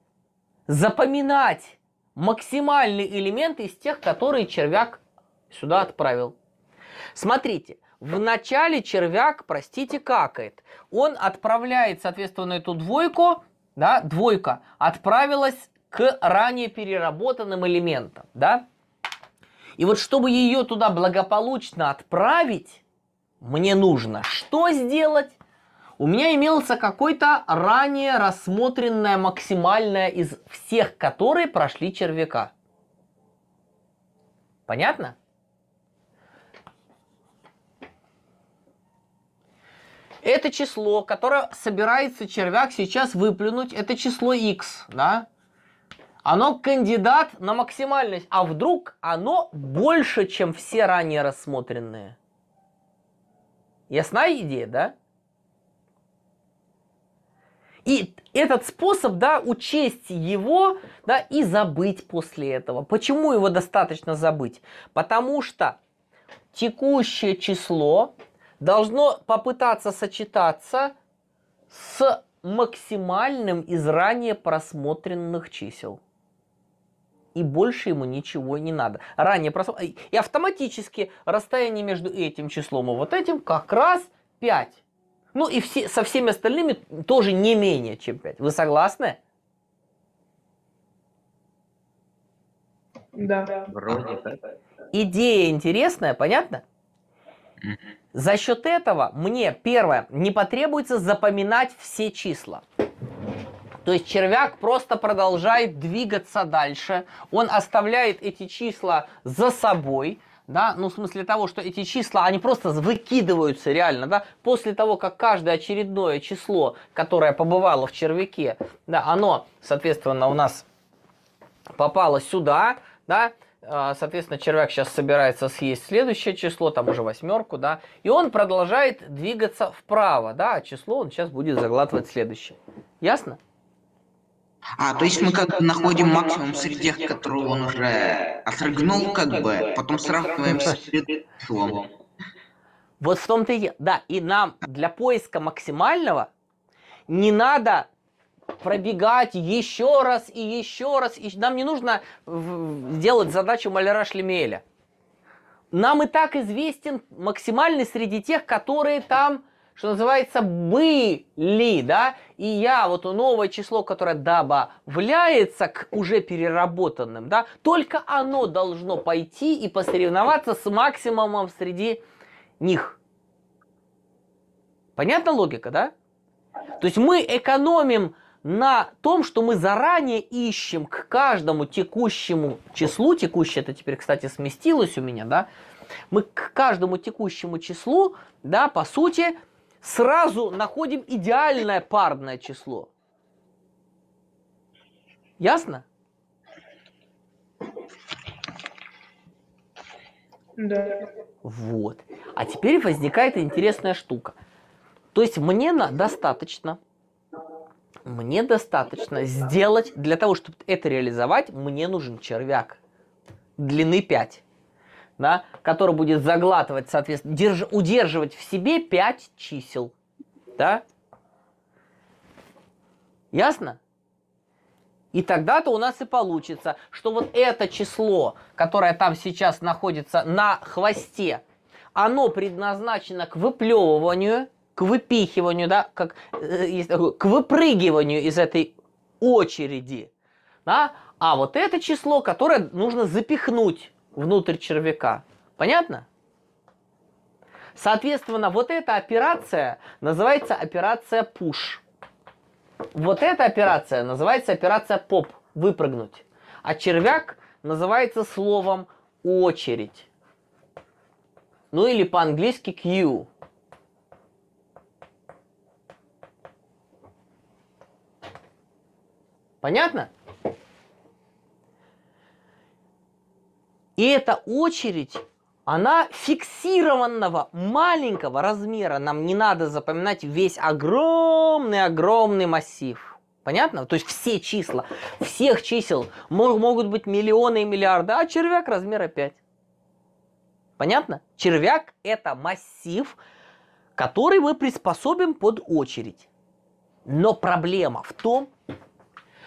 запоминать максимальные элементы из тех, которые червяк сюда отправил. Смотрите, в начале червяк, простите, какает. Он отправляет, соответственно, эту двойку, да, двойка отправилась к ранее переработанным элементам, да. И вот чтобы ее туда благополучно отправить, мне нужно что сделать? У меня имелся какой-то ранее рассмотренная максимальная из всех, которые прошли червяка. Понятно? Это число, которое собирается червяк сейчас выплюнуть, это число x, да? Оно кандидат на максимальность. А вдруг оно больше, чем все ранее рассмотренные? Ясна идея, да? И этот способ, да, учесть его, да, и забыть после этого. Почему его достаточно забыть? Потому что текущее число должно попытаться сочетаться с максимальным из ранее просмотренных чисел и больше ему ничего не надо. Ранее просл... И автоматически расстояние между этим числом и вот этим как раз 5. Ну и все, со всеми остальными тоже не менее чем 5. Вы согласны? Да. Вроде так. Идея интересная, понятно? За счет этого мне, первое, не потребуется запоминать все числа. То есть червяк просто продолжает двигаться дальше, он оставляет эти числа за собой, да, ну в смысле того, что эти числа, они просто выкидываются реально, да, после того, как каждое очередное число, которое побывало в червяке, да, оно, соответственно, у нас попало сюда, да, а, соответственно, червяк сейчас собирается съесть следующее число, там уже восьмерку, да, и он продолжает двигаться вправо, да, а число он сейчас будет заглатывать следующее. Ясно? А, то есть мы как бы находим максимум среди тех, которые он уже отрыгнул, как бы, потом сравниваем с предыдущим. Вот в том-то и... Да, и нам для поиска максимального не надо пробегать еще раз и еще раз. И нам не нужно делать задачу маляра Шлемеля. Нам и так известен максимальный среди тех, которые там, что называется, были, да? И я, вот новое число, которое добавляется к уже переработанным, да, только оно должно пойти и посоревноваться с максимумом среди них. Понятна логика, да? То есть мы экономим на том, что мы заранее ищем к каждому текущему числу, текущее это теперь, кстати, сместилось у меня, да, мы к каждому текущему числу, да, по сути, сразу находим идеальное парное число. Ясно? Да. Вот. А теперь возникает интересная штука. То есть мне на достаточно, мне достаточно сделать, для того, чтобы это реализовать, мне нужен червяк длины 5 да, который будет заглатывать, соответственно, держ, удерживать в себе 5 чисел. Да? Ясно? И тогда-то у нас и получится, что вот это число, которое там сейчас находится на хвосте, оно предназначено к выплевыванию, к выпихиванию, да, как, э, к выпрыгиванию из этой очереди. Да? А вот это число, которое нужно запихнуть внутрь червяка. Понятно? Соответственно, вот эта операция называется операция push. Вот эта операция называется операция поп, выпрыгнуть. А червяк называется словом очередь. Ну или по-английски Q. Понятно? И эта очередь, она фиксированного маленького размера. Нам не надо запоминать весь огромный-огромный массив. Понятно? То есть все числа, всех чисел могут быть миллионы и миллиарды, а червяк размера 5. Понятно? Червяк – это массив, который мы приспособим под очередь. Но проблема в том,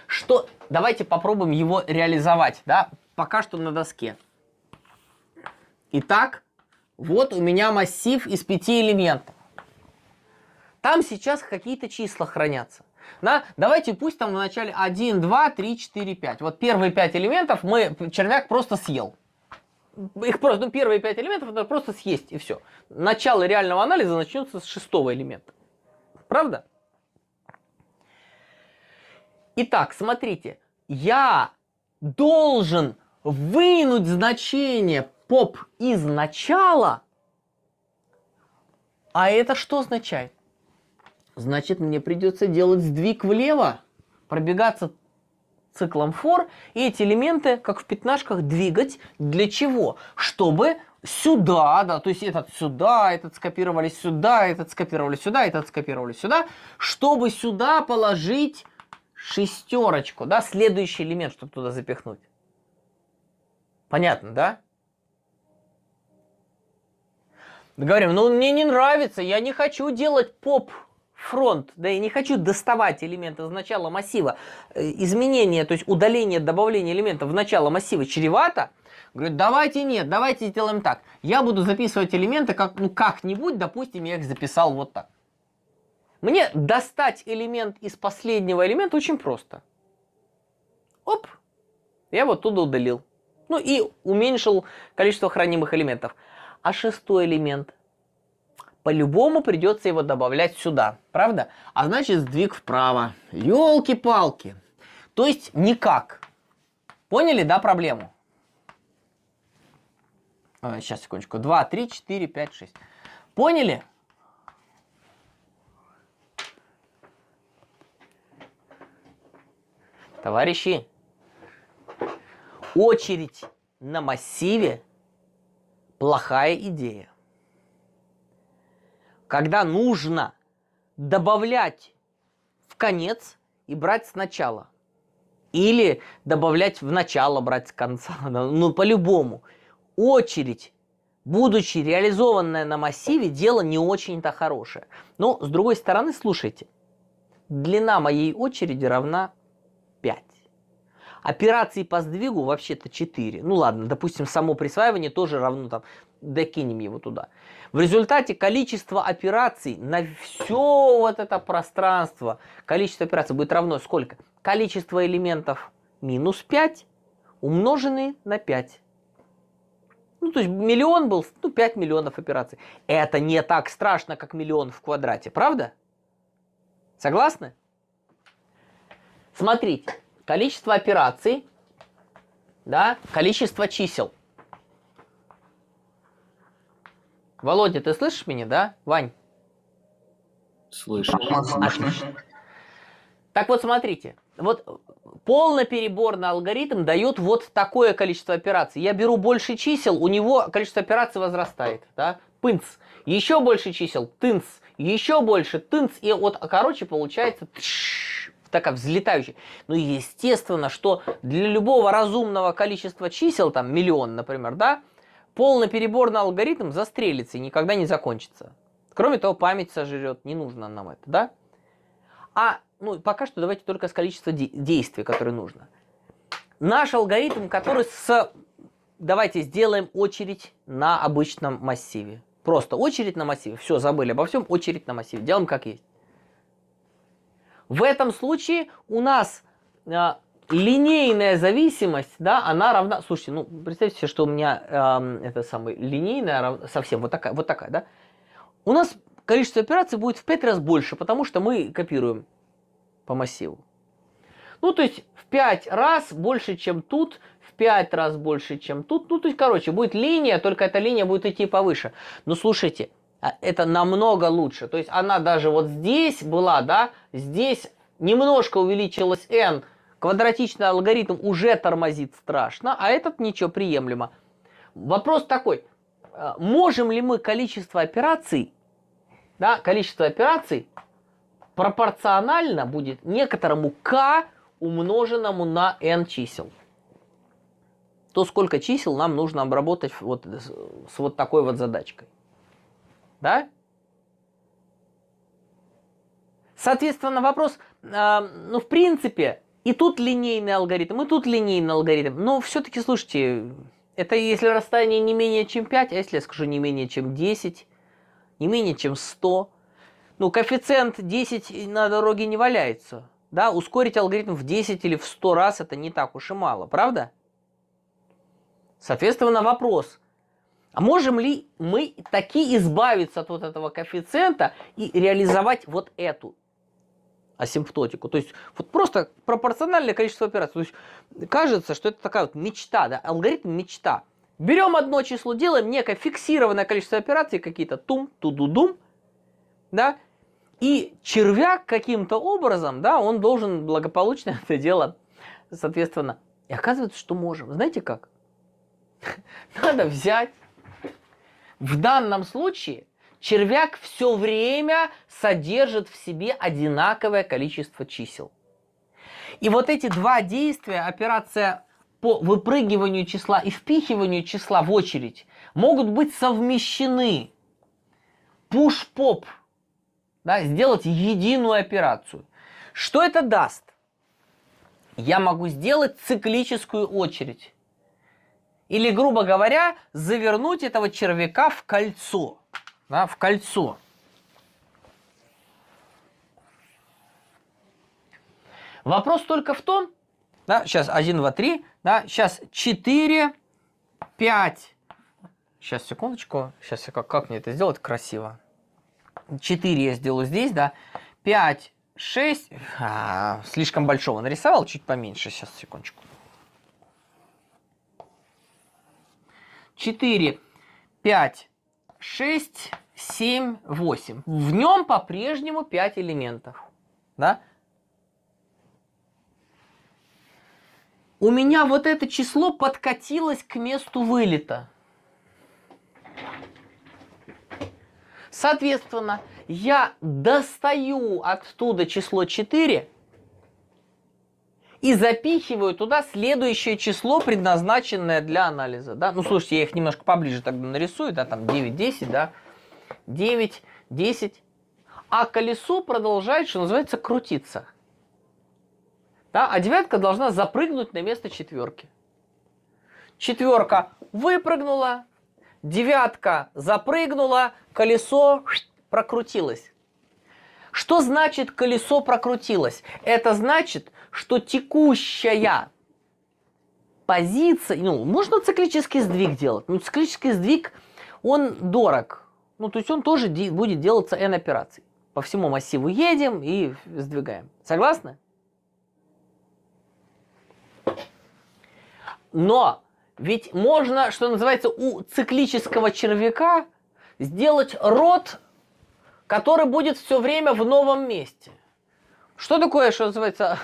что давайте попробуем его реализовать, да, пока что на доске. Итак, вот у меня массив из пяти элементов. Там сейчас какие-то числа хранятся. На, Давайте пусть там в начале 1, 2, 3, 4, 5. Вот первые 5 элементов мы червяк просто съел. Их просто, ну, первые 5 элементов это просто съесть и все. Начало реального анализа начнется с шестого элемента. Правда? Итак, смотрите, я должен вынуть значение поп из начала. А это что означает? Значит, мне придется делать сдвиг влево, пробегаться циклом фор и эти элементы, как в пятнашках, двигать. Для чего? Чтобы сюда, да, то есть этот сюда, этот скопировали сюда, этот скопировали сюда, этот скопировали сюда, чтобы сюда положить шестерочку, да, следующий элемент, чтобы туда запихнуть. Понятно, да? Говорим, ну мне не нравится, я не хочу делать поп фронт, да и не хочу доставать элементы из начала массива. Э, изменение, то есть удаление, добавление элементов в начало массива чревато. Говорит, давайте нет, давайте сделаем так. Я буду записывать элементы как, ну, как-нибудь, допустим, я их записал вот так. Мне достать элемент из последнего элемента очень просто. Оп, я вот туда удалил. Ну и уменьшил количество хранимых элементов. А шестой элемент? По-любому придется его добавлять сюда, правда? А значит сдвиг вправо. Елки-палки. То есть никак. Поняли, да, проблему? сейчас, а, секундочку. 2, 3, 4, 5, 6. Поняли? Товарищи, очередь на массиве плохая идея. Когда нужно добавлять в конец и брать сначала. Или добавлять в начало, брать с конца. Ну, по-любому. Очередь, будучи реализованная на массиве, дело не очень-то хорошее. Но, с другой стороны, слушайте. Длина моей очереди равна 5. Операции по сдвигу вообще-то 4. Ну ладно, допустим, само присваивание тоже равно там, докинем его туда. В результате количество операций на все вот это пространство, количество операций будет равно сколько? Количество элементов минус 5 умноженные на 5. Ну, то есть миллион был, ну, 5 миллионов операций. Это не так страшно, как миллион в квадрате, правда? Согласны? Смотрите, количество операций, да, количество чисел. Володя, ты слышишь меня, да? Вань? Слышу. Так вот, смотрите. Вот полнопереборный алгоритм дает вот такое количество операций. Я беру больше чисел, у него количество операций возрастает. Да? Пынц. Еще больше чисел, тынц. Еще больше, тынц. И вот, короче, получается тш, Такая взлетающая, взлетающий. Ну, естественно, что для любого разумного количества чисел, там миллион, например, да, полный перебор на алгоритм застрелится и никогда не закончится. Кроме того, память сожрет, не нужно нам это, да? А, ну, пока что давайте только с количества де действий, которые нужно. Наш алгоритм, который с... Давайте сделаем очередь на обычном массиве. Просто очередь на массиве. Все, забыли обо всем, очередь на массиве. Делаем как есть. В этом случае у нас э, линейная зависимость, да, она равна... Слушайте, ну, представьте себе, что у меня э, это самое, линейная равна... совсем вот такая, вот такая, да. У нас количество операций будет в 5 раз больше, потому что мы копируем по массиву. Ну, то есть в 5 раз больше, чем тут, в 5 раз больше, чем тут. Ну, то есть, короче, будет линия, только эта линия будет идти повыше. Но слушайте, а, это намного лучше. То есть она даже вот здесь была, да, здесь немножко увеличилась n, квадратичный алгоритм уже тормозит страшно, а этот ничего приемлемо. Вопрос такой, а, можем ли мы количество операций, да, количество операций пропорционально будет некоторому k умноженному на n чисел. То сколько чисел нам нужно обработать вот с вот такой вот задачкой. Да? Соответственно, вопрос, э, ну, в принципе, и тут линейный алгоритм, и тут линейный алгоритм. Но все-таки, слушайте, это если расстояние не менее чем 5, а если я скажу не менее чем 10, не менее чем 100, ну, коэффициент 10 на дороге не валяется. Да, ускорить алгоритм в 10 или в 100 раз это не так уж и мало, правда? Соответственно, вопрос, а можем ли мы таки избавиться от вот этого коэффициента и реализовать вот эту асимптотику? То есть вот просто пропорциональное количество операций. То есть кажется, что это такая вот мечта, да, алгоритм мечта. Берем одно число, делаем некое фиксированное количество операций, какие-то тум, туду-дум, да, и червяк каким-то образом, да, он должен благополучно это дело, соответственно. И оказывается, что можем. Знаете как? Надо взять в данном случае червяк все время содержит в себе одинаковое количество чисел. И вот эти два действия, операция по выпрыгиванию числа и впихиванию числа в очередь, могут быть совмещены. Пуш-поп, Да, сделать единую операцию. Что это даст? Я могу сделать циклическую очередь. Или, грубо говоря, завернуть этого червяка в кольцо. Да, в кольцо. Вопрос только в том, да, сейчас 1, 2, 3, да, сейчас 4, 5. Сейчас, секундочку, сейчас как, как мне это сделать красиво. 4 я сделаю здесь, да, 5, 6, а, слишком большого нарисовал, чуть поменьше, сейчас, секундочку. 4, 5, 6, 7, 8. В нем по-прежнему 5 элементов. Да? У меня вот это число подкатилось к месту вылета. Соответственно, я достаю оттуда число 4, и запихиваю туда следующее число, предназначенное для анализа. Да? Ну, слушайте, я их немножко поближе тогда нарисую, да, там 9, 10, да, 9, 10. А колесо продолжает, что называется, крутиться. Да? А девятка должна запрыгнуть на место четверки. Четверка выпрыгнула, девятка запрыгнула, колесо прокрутилось. Что значит колесо прокрутилось? Это значит, что текущая позиция, ну, можно циклический сдвиг делать, но циклический сдвиг, он дорог. Ну, то есть он тоже будет делаться N операций. По всему массиву едем и сдвигаем. Согласны? Но ведь можно, что называется, у циклического червяка сделать рот, который будет все время в новом месте. Что такое, что называется,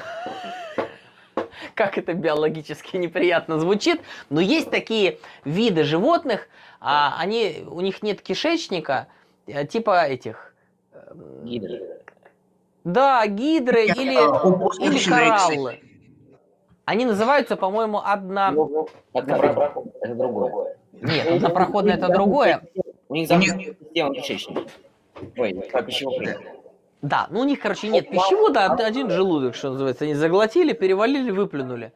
как это биологически неприятно звучит, но есть такие виды животных, а они, у них нет кишечника, э, типа этих... Гидры. Э, да, гидры или, или кораллы. Они называются, по-моему, одна... Ну, ну, однопроходные, это другое. Нет, однопроходные это другое. У них система кишечника. Ой, как пищевого да, ну у них, короче, нет пищевода, а один желудок, что называется. Они заглотили, перевалили, выплюнули.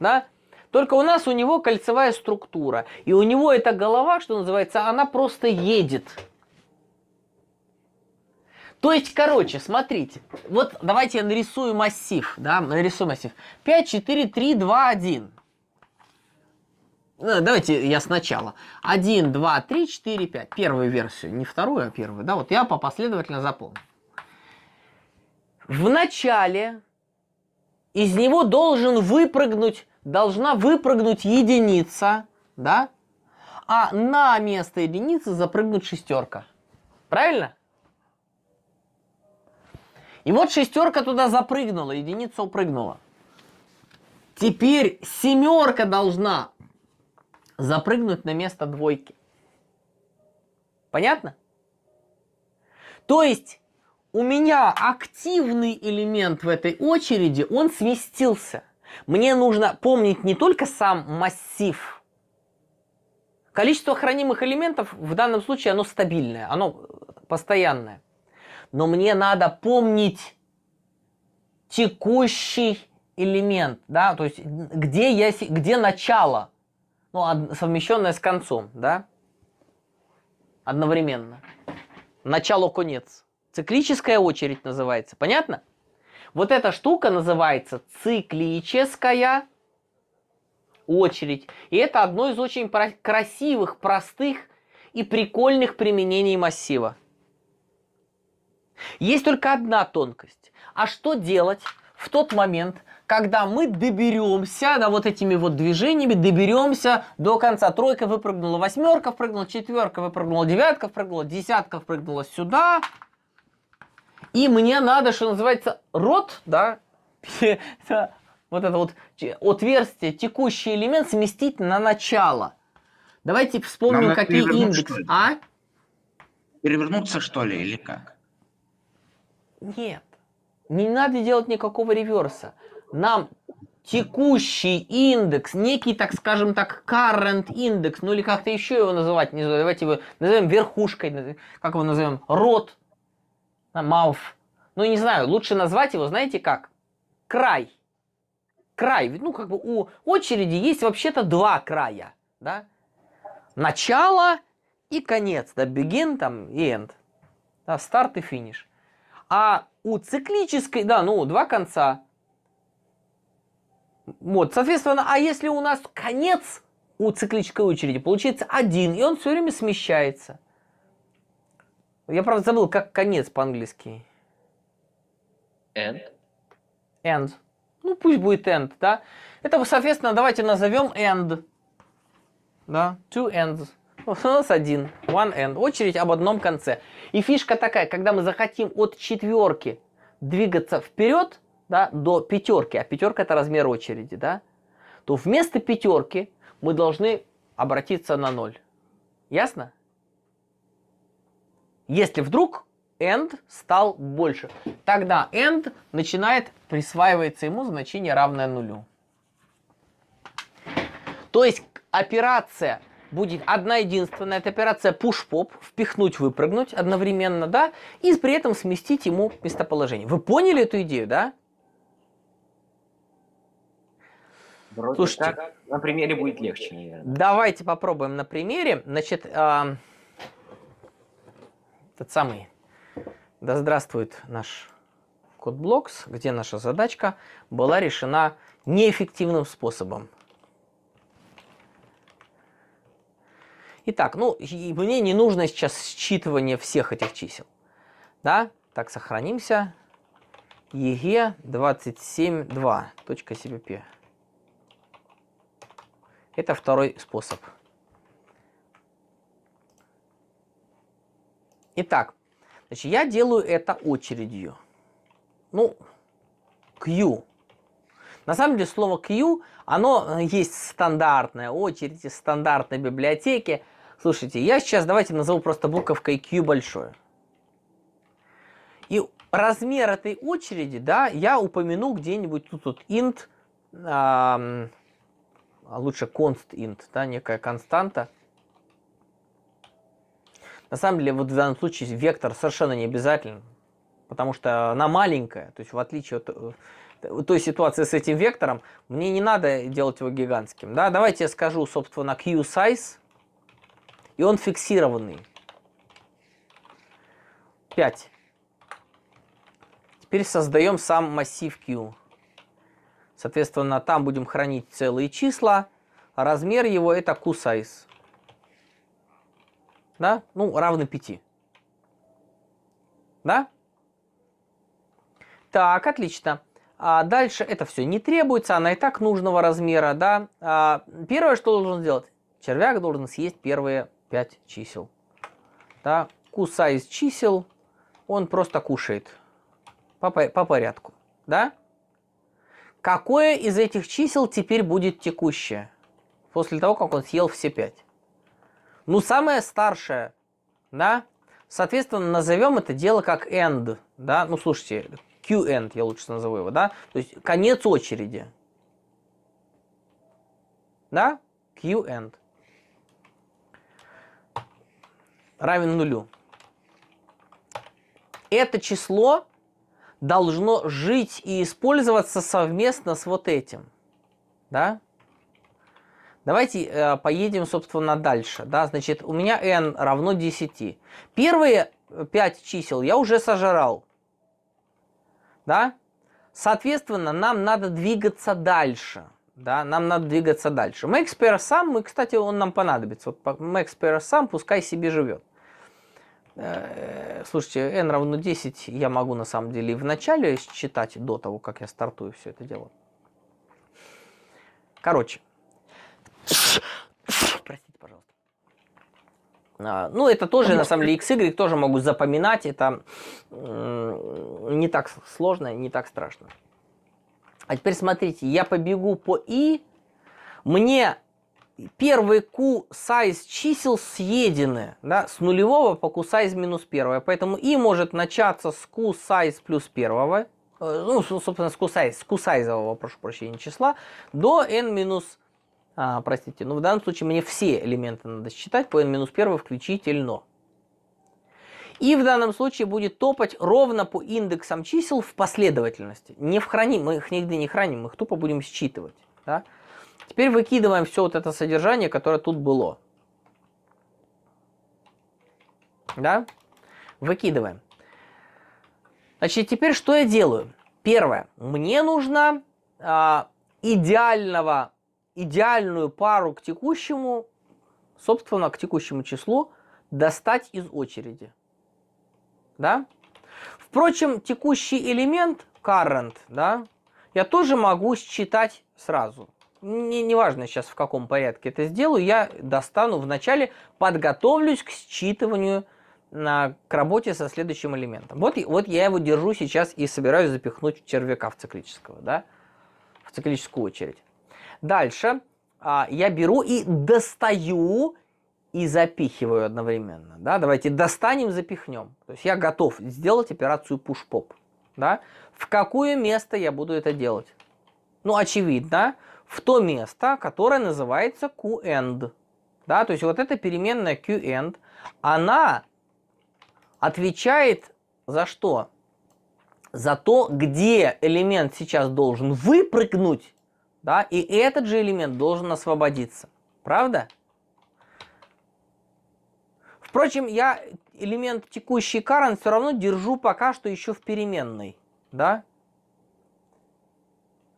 Да? Только у нас у него кольцевая структура. И у него эта голова, что называется, она просто едет. То есть, короче, смотрите. Вот давайте я нарисую массив. Да, нарисую массив. 5, 4, 3, 2, 1. Давайте я сначала. 1, 2, 3, 4, 5. Первую версию. Не вторую, а первую. Да, вот я по последовательно запомнил в начале из него должен выпрыгнуть, должна выпрыгнуть единица, да? А на место единицы запрыгнуть шестерка. Правильно? И вот шестерка туда запрыгнула, единица упрыгнула. Теперь семерка должна запрыгнуть на место двойки. Понятно? То есть у меня активный элемент в этой очереди, он сместился. Мне нужно помнить не только сам массив. Количество хранимых элементов в данном случае оно стабильное, оно постоянное. Но мне надо помнить текущий элемент, да, то есть где, я, где начало, ну, совмещенное с концом, да, одновременно. Начало-конец. Циклическая очередь называется. Понятно? Вот эта штука называется циклическая очередь. И это одно из очень про- красивых, простых и прикольных применений массива. Есть только одна тонкость. А что делать в тот момент, когда мы доберемся, да, вот этими вот движениями доберемся до конца. Тройка выпрыгнула, восьмерка впрыгнула, четверка выпрыгнула, девятка впрыгнула, десятка впрыгнула сюда, и мне надо, что называется, рот, да, вот это вот отверстие, текущий элемент сместить на начало. Давайте вспомним, Нам какие индексы. А? Перевернуться, что ли, или как? Нет. Не надо делать никакого реверса. Нам текущий индекс, некий, так скажем так, current индекс, ну или как-то еще его называть, не знаю, давайте его назовем верхушкой, как его назовем, рот, Мауф. Ну, не знаю, лучше назвать его, знаете как? Край. Край. Ну, как бы у очереди есть вообще-то два края, да? Начало и конец, да, begin там и end. Да, старт и финиш. А у циклической, да, ну, два конца. Вот, соответственно, а если у нас конец у циклической очереди, получается один, и он все время смещается. Я, правда, забыл, как конец по-английски. End. End. Ну, пусть будет end, да? Это, соответственно, давайте назовем end. Да? Two ends. У нас один. One end. Очередь об одном конце. И фишка такая, когда мы захотим от четверки двигаться вперед, да, до пятерки, а пятерка это размер очереди, да, то вместо пятерки мы должны обратиться на ноль. Ясно? Если вдруг end стал больше, тогда end начинает присваивается ему значение равное нулю. То есть операция будет одна единственная, это операция push-pop, впихнуть, выпрыгнуть одновременно, да, и при этом сместить ему местоположение. Вы поняли эту идею, да? Вроде Слушайте, так, на примере будет легче, наверное. Давайте попробуем на примере. Значит, э, этот самый. Да здравствует наш кодблокс, где наша задачка была решена неэффективным способом. Итак, ну, и мне не нужно сейчас считывание всех этих чисел. Да, так, сохранимся. EG 27.2.cpp. Это второй способ. Итак, значит, я делаю это очередью. Ну, Q. На самом деле слово Q, оно э, есть стандартная очередь из стандартной библиотеки. Слушайте, я сейчас давайте назову просто буковкой Q большое. И размер этой очереди, да, я упомяну где-нибудь тут вот int, эм, а лучше const int, да, некая константа. На самом деле, вот в данном случае вектор совершенно не обязателен, потому что она маленькая, то есть в отличие от э, той ситуации с этим вектором, мне не надо делать его гигантским. Да? Давайте я скажу, собственно, q-size, и он фиксированный. 5. Теперь создаем сам массив q. Соответственно, там будем хранить целые числа, а размер его это q-size да, ну, равно 5. Да? Так, отлично. А дальше это все не требуется, она и так нужного размера, да. А первое, что должен сделать, червяк должен съесть первые 5 чисел. Да, кусай из чисел, он просто кушает по, по порядку, да. Какое из этих чисел теперь будет текущее? После того, как он съел все 5. Ну, самое старшее, да, соответственно, назовем это дело как end, да, ну, слушайте, Q-end я лучше назову его, да, то есть конец очереди, да, Q-end равен нулю. Это число должно жить и использоваться совместно с вот этим, да, Давайте э, поедем, собственно, дальше. Да? Значит, у меня n равно 10. Первые 5 э, чисел я уже сожрал. Да? Соответственно, нам надо двигаться дальше. Да, нам надо двигаться дальше. Мэкспер сам, мы, кстати, он нам понадобится. Вот Мэкспер сам, пускай себе живет. Э, слушайте, n равно 10 я могу на самом деле и в начале считать до того, как я стартую все это дело. Короче, Простите, пожалуйста. А, ну, это тоже, на самом деле, XY тоже могу запоминать. Это не так сложно, не так страшно. А теперь смотрите, я побегу по И. Мне первый Q size чисел съедены, да, с нулевого по Q size минус первое. Поэтому и может начаться с Q size плюс первого, э, ну, собственно, с Q size, с Q size, прошу прощения, числа, до n минус а, простите, но ну, в данном случае мне все элементы надо считать по n-1 включительно. И в данном случае будет топать ровно по индексам чисел в последовательности. Не в храним, мы их нигде не храним, мы их тупо будем считывать. Да? Теперь выкидываем все вот это содержание, которое тут было. Да? Выкидываем. Значит, теперь что я делаю? Первое. Мне нужно а, идеального идеальную пару к текущему, собственно, к текущему числу, достать из очереди. Да? Впрочем, текущий элемент current, да, я тоже могу считать сразу. Не, не важно сейчас, в каком порядке это сделаю, я достану вначале, подготовлюсь к считыванию, на, к работе со следующим элементом. Вот, вот я его держу сейчас и собираюсь запихнуть червяка в циклического, да, в циклическую очередь. Дальше а, я беру и достаю и запихиваю одновременно. Да? Давайте достанем, запихнем. То есть я готов сделать операцию push-pop. Да? В какое место я буду это делать? Ну, очевидно, в то место, которое называется QEnd. Да? То есть вот эта переменная QEnd, она отвечает за что? За то, где элемент сейчас должен выпрыгнуть, да? И этот же элемент должен освободиться. Правда? Впрочем, я элемент текущий current все равно держу пока что еще в переменной. Да?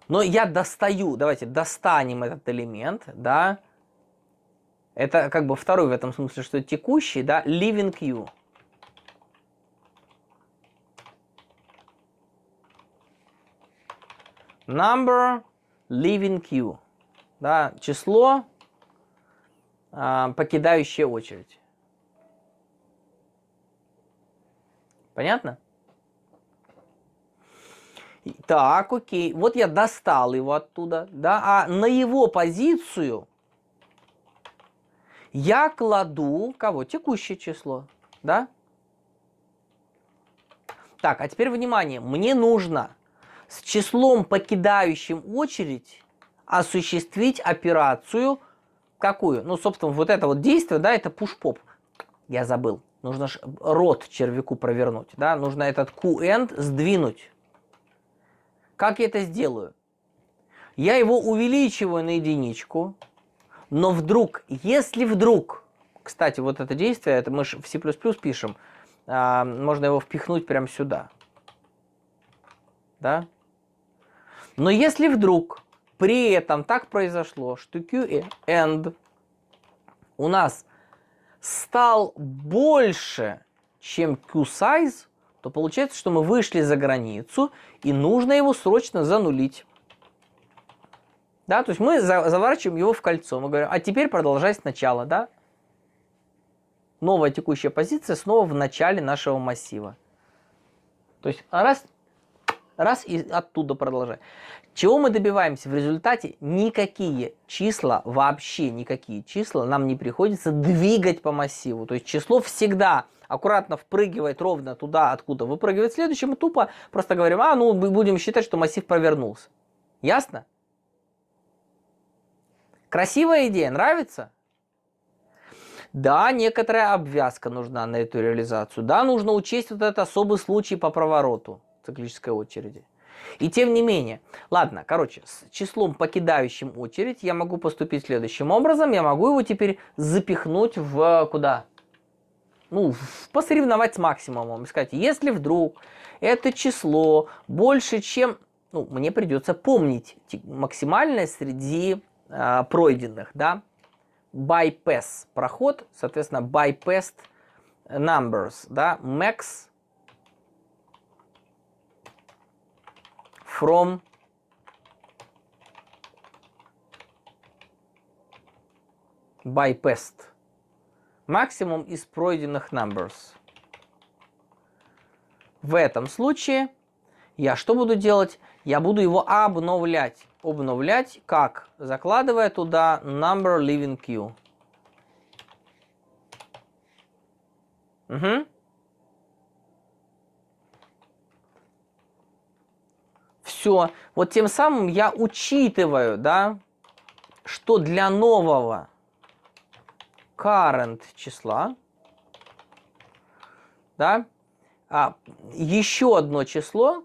Но я достаю, давайте достанем этот элемент, да. Это как бы второй в этом смысле, что текущий, да, leaving you. Number leave queue, да, число, э, а, покидающее очередь. Понятно? Так, окей. Вот я достал его оттуда, да, а на его позицию я кладу кого? Текущее число, да? Так, а теперь внимание, мне нужно с числом покидающим очередь осуществить операцию какую? Ну, собственно, вот это вот действие, да, это push-pop. Я забыл. Нужно ж рот червяку провернуть, да, нужно этот Q-end сдвинуть. Как я это сделаю? Я его увеличиваю на единичку, но вдруг, если вдруг, кстати, вот это действие, это мы же в C++ пишем, а, можно его впихнуть прямо сюда. Да? Но если вдруг при этом так произошло, что QE end у нас стал больше, чем Q-size, то получается, что мы вышли за границу, и нужно его срочно занулить. Да, то есть мы заворачиваем его в кольцо. Мы говорим, а теперь продолжай сначала, да? Новая текущая позиция снова в начале нашего массива. То есть раз Раз и оттуда продолжай. Чего мы добиваемся в результате? Никакие числа, вообще никакие числа нам не приходится двигать по массиву. То есть число всегда аккуратно впрыгивает ровно туда, откуда выпрыгивает следующим, мы тупо просто говорим, а, ну, мы будем считать, что массив провернулся. Ясно? Красивая идея, нравится? Да, некоторая обвязка нужна на эту реализацию. Да, нужно учесть вот этот особый случай по провороту циклической очереди. И тем не менее, ладно, короче, с числом покидающим очередь я могу поступить следующим образом. Я могу его теперь запихнуть в э, куда? Ну, посоревновать с максимумом. сказать, если вдруг это число больше, чем... Ну, мне придется помнить максимальное среди э, пройденных, да? Bypass проход, соответственно, bypassed numbers, да? Max from bypassed. Максимум из пройденных numbers. В этом случае я что буду делать? Я буду его обновлять. Обновлять как? Закладывая туда number leaving queue. Угу. все. Вот тем самым я учитываю, да, что для нового current числа, да, а, еще одно число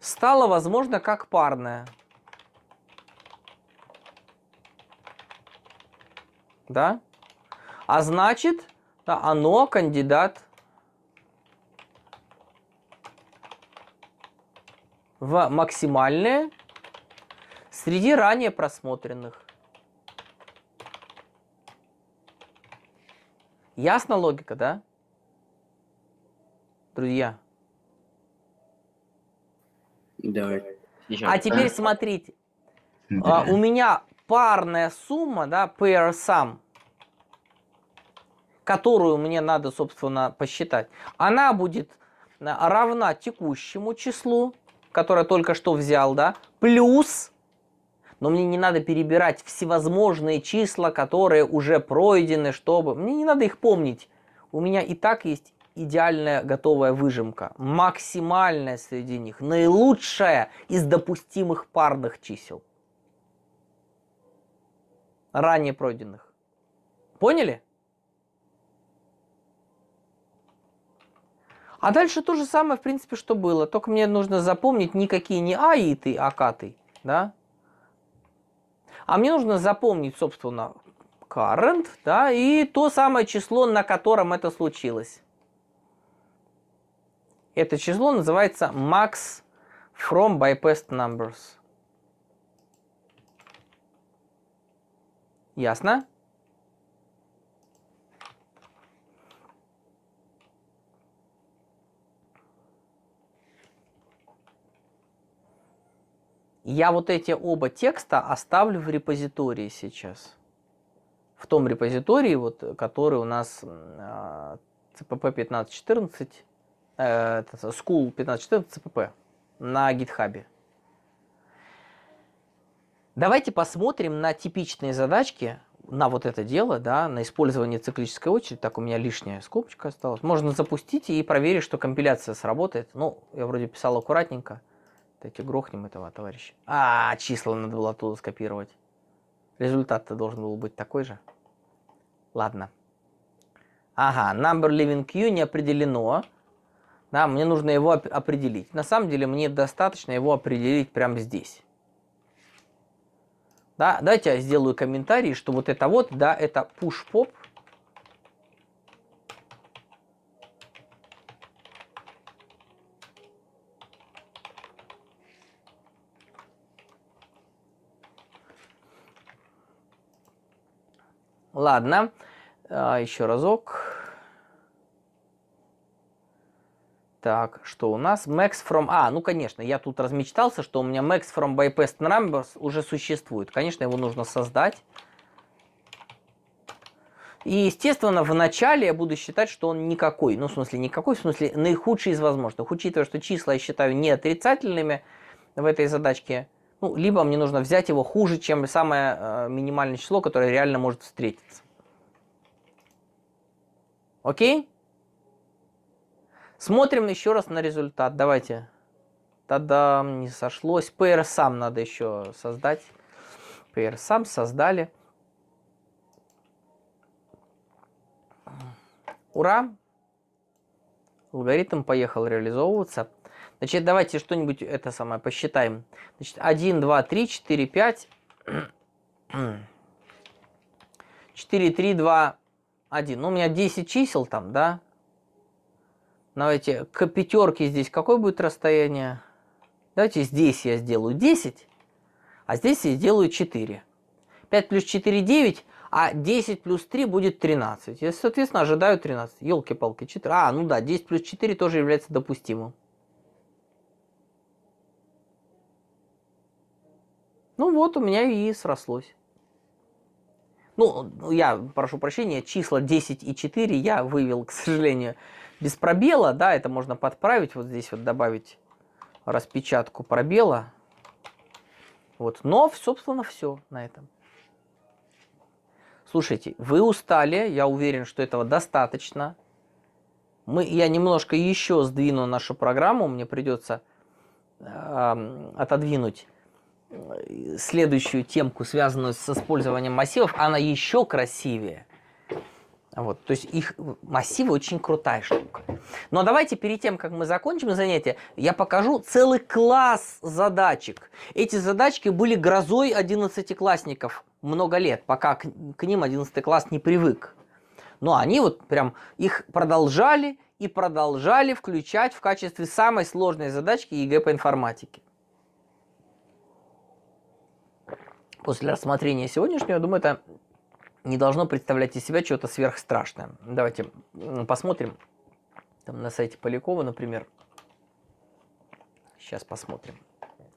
стало возможно как парное. Да? А значит, да, оно кандидат в максимальные среди ранее просмотренных. Ясна логика, да? Друзья. Давай. Еще. А теперь смотрите. А, да. у меня парная сумма, да, pair sum, которую мне надо, собственно, посчитать, она будет а, равна текущему числу, которое только что взял, да, плюс, но мне не надо перебирать всевозможные числа, которые уже пройдены, чтобы, мне не надо их помнить. У меня и так есть идеальная готовая выжимка, максимальная среди них, наилучшая из допустимых парных чисел, ранее пройденных. Поняли? А дальше то же самое, в принципе, что было. Только мне нужно запомнить никакие не аиты, а каты. Да? А мне нужно запомнить, собственно, current, да, и то самое число, на котором это случилось. Это число называется max from bypassed numbers. Ясно? Я вот эти оба текста оставлю в репозитории сейчас. В том репозитории, вот, который у нас CPP 1514, School 1514 CPP на GitHub. Давайте посмотрим на типичные задачки, на вот это дело, да, на использование циклической очереди. Так, у меня лишняя скобочка осталась. Можно запустить и проверить, что компиляция сработает. Ну, я вроде писал аккуратненько. Давайте грохнем этого товарища. А, числа надо было оттуда скопировать. Результат-то должен был быть такой же. Ладно. Ага, number living Q не определено. Да, мне нужно его оп определить. На самом деле мне достаточно его определить прямо здесь. Да, давайте я сделаю комментарий, что вот это вот, да, это push-pop – Ладно, а, еще разок. Так, что у нас? Max from... А, ну, конечно, я тут размечтался, что у меня Max from Bypass Numbers уже существует. Конечно, его нужно создать. И, естественно, в начале я буду считать, что он никакой. Ну, в смысле, никакой, в смысле, наихудший из возможных. Учитывая, что числа я считаю не отрицательными в этой задачке, ну, либо мне нужно взять его хуже, чем самое э, минимальное число, которое реально может встретиться. Окей? Смотрим еще раз на результат. Давайте. Тогда не сошлось. PR сам надо еще создать. PR сам создали. Ура! Алгоритм поехал реализовываться. Значит, давайте что-нибудь это самое посчитаем. Значит, 1, 2, 3, 4, 5. 4, 3, 2, 1. Ну, у меня 10 чисел там, да? Давайте к пятерке здесь какое будет расстояние? Давайте здесь я сделаю 10, а здесь я сделаю 4. 5 плюс 4 – 9, а 10 плюс 3 будет 13. Я, соответственно, ожидаю 13. Елки-палки, 4. А, ну да, 10 плюс 4 тоже является допустимым. Ну вот у меня и срослось. Ну, ну я прошу прощения, числа 10 и 4 я вывел, к сожалению, без пробела, да, это можно подправить, вот здесь вот добавить распечатку пробела. Вот, но, собственно, все на этом. Слушайте, вы устали, я уверен, что этого достаточно. Мы, я немножко еще сдвину нашу программу, мне придется э, эм, отодвинуть Э, следующую темку, связанную с использованием массивов, она еще красивее. Вот, то есть их массивы очень крутая штука. Но давайте перед тем, как мы закончим занятие, я покажу целый класс задачек. Эти задачки были грозой 11-классников много лет, пока к, к ним 11 класс не привык. Но они вот прям их продолжали и продолжали включать в качестве самой сложной задачки ЕГЭ по информатике. после рассмотрения сегодняшнего, я думаю, это не должно представлять из себя чего-то сверхстрашное. Давайте посмотрим. Там на сайте Полякова, например. Сейчас посмотрим.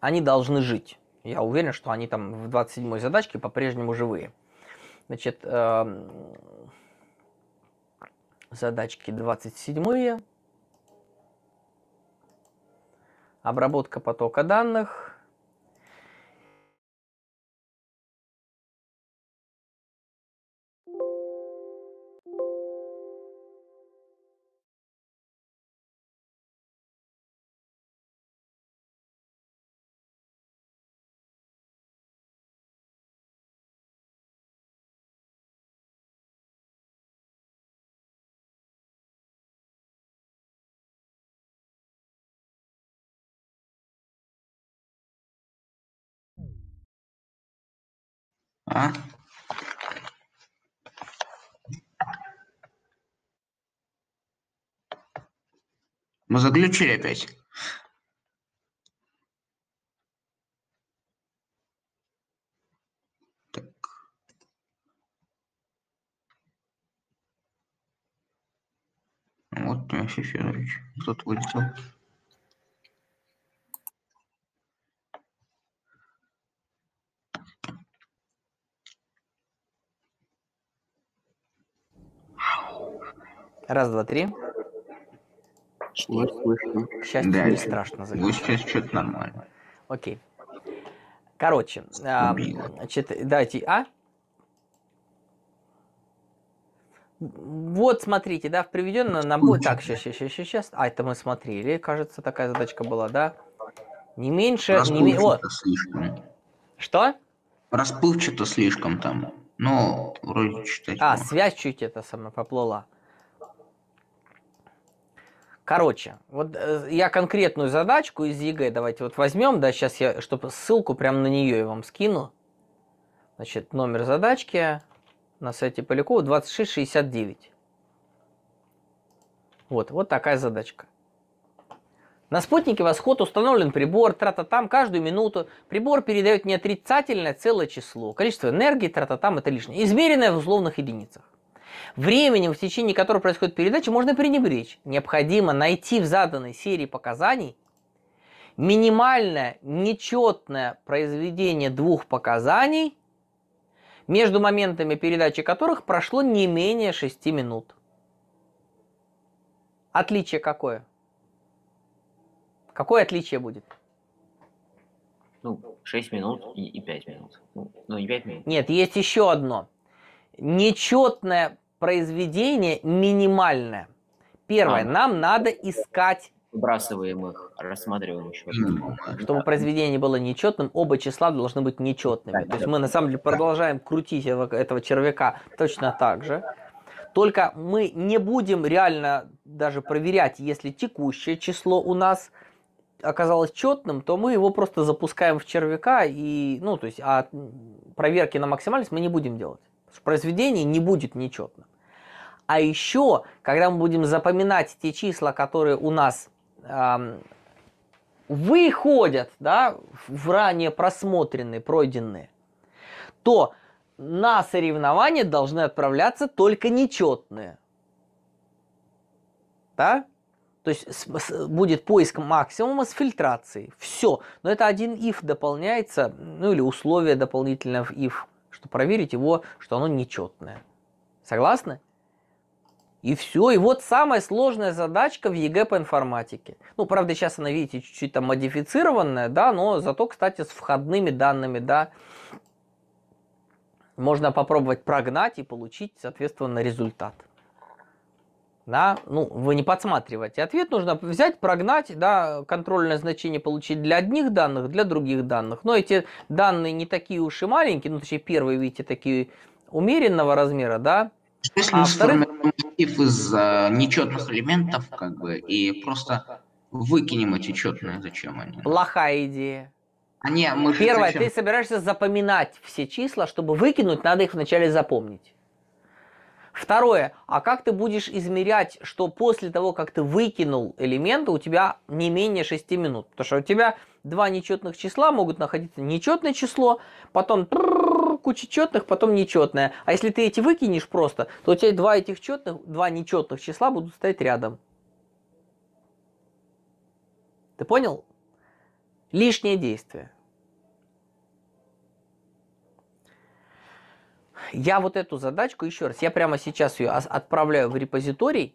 Они должны жить. Я уверен, что они там в 27-й задачке по-прежнему живые. Значит, эм, задачки 27-е. Обработка потока данных. Мы ну, заключили опять. Вот Вот Фефенович, кто-то вылетел. Раз, два, три. Четыре. слышно. К счастью, да, не страшно. Будет сейчас что-то нормально. Окей. Короче, а, чет... давайте, а? Вот, смотрите, да, в приведенном нам будет... Так, сейчас, сейчас, сейчас, сейчас. А, это мы смотрели, кажется, такая задачка была, да? Не меньше... Расплывчато не... О. слишком. Что? Расплывчато слишком там. Ну, вроде читать. А, связь чуть это самое поплыла. Короче, вот э, я конкретную задачку из ЕГЭ давайте вот возьмем, да, сейчас я, чтобы ссылку прямо на нее я вам скину. Значит, номер задачки на сайте Полякова 2669. Вот, вот такая задачка. На спутнике «Восход» установлен прибор, тра там каждую минуту. Прибор передает не отрицательное целое число. Количество энергии, тра там это лишнее. Измеренное в условных единицах. Временем, в течение которого происходит передача, можно пренебречь. Необходимо найти в заданной серии показаний минимальное нечетное произведение двух показаний, между моментами передачи которых прошло не менее 6 минут. Отличие какое? Какое отличие будет? Ну, 6 минут и, и 5 минут. Ну, ну не 5 минут. Нет, есть еще одно. Нечетное произведение минимальное. Первое, а. нам надо искать... Выбрасываем их, рассматриваем еще. Чтобы да. произведение было нечетным, оба числа должны быть нечетными. Да, То есть мы на самом деле продолжаем крутить этого, этого червяка точно так же. Только мы не будем реально даже проверять, если текущее число у нас оказалось четным, то мы его просто запускаем в червяка и, ну, то есть, а проверки на максимальность мы не будем делать. произведение не будет нечетным. А еще, когда мы будем запоминать те числа, которые у нас эм, выходят да, в ранее просмотренные, пройденные, то на соревнования должны отправляться только нечетные. Да? То есть с, с, будет поиск максимума с фильтрацией. Все. Но это один if дополняется, ну или условие дополнительное в if, что проверить его, что оно нечетное. Согласны? И все. И вот самая сложная задачка в ЕГЭ по информатике. Ну, правда, сейчас она, видите, чуть-чуть там модифицированная, да, но зато, кстати, с входными данными, да, можно попробовать прогнать и получить, соответственно, результат. Да, ну, вы не подсматриваете. Ответ нужно взять, прогнать, да, контрольное значение получить для одних данных, для других данных. Но эти данные не такие уж и маленькие, ну, точнее, первые, видите, такие умеренного размера, да, если а сформируем массив из а, нечетных элементов, как бы, и просто выкинем эти четные, зачем они? Плохая идея. А не, мы Первое, зачем? ты собираешься запоминать все числа, чтобы выкинуть, надо их вначале запомнить. Второе, а как ты будешь измерять, что после того, как ты выкинул элементы, у тебя не менее 6 минут? Потому что у тебя два нечетных числа могут находиться нечетное число, потом куча четных, потом нечетная. А если ты эти выкинешь просто, то у тебя два этих четных, два нечетных числа будут стоять рядом. Ты понял? Лишнее действие. Я вот эту задачку, еще раз, я прямо сейчас ее отправляю в репозиторий,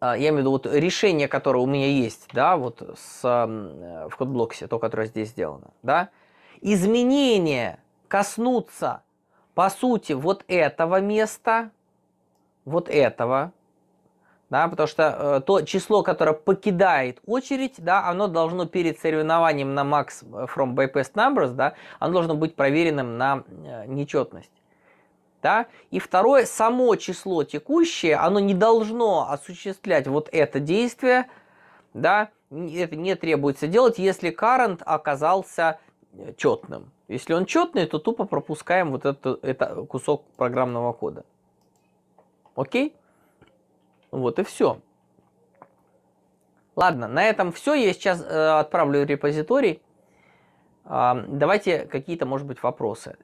а, я имею в виду вот решение, которое у меня есть, да, вот с, э, в кодблоксе, то, которое здесь сделано, да, изменение коснуться, по сути, вот этого места, вот этого, да, потому что э, то число, которое покидает очередь, да, оно должно перед соревнованием на max э, from bypass numbers, да, оно должно быть проверенным на э, нечетность. Да? И второе, само число текущее, оно не должно осуществлять вот это действие, да, это не требуется делать, если current оказался четным. Если он четный, то тупо пропускаем вот этот это кусок программного кода. Окей? Вот и все. Ладно, на этом все. Я сейчас э, отправлю репозиторий. Э, давайте какие-то, может быть, вопросы.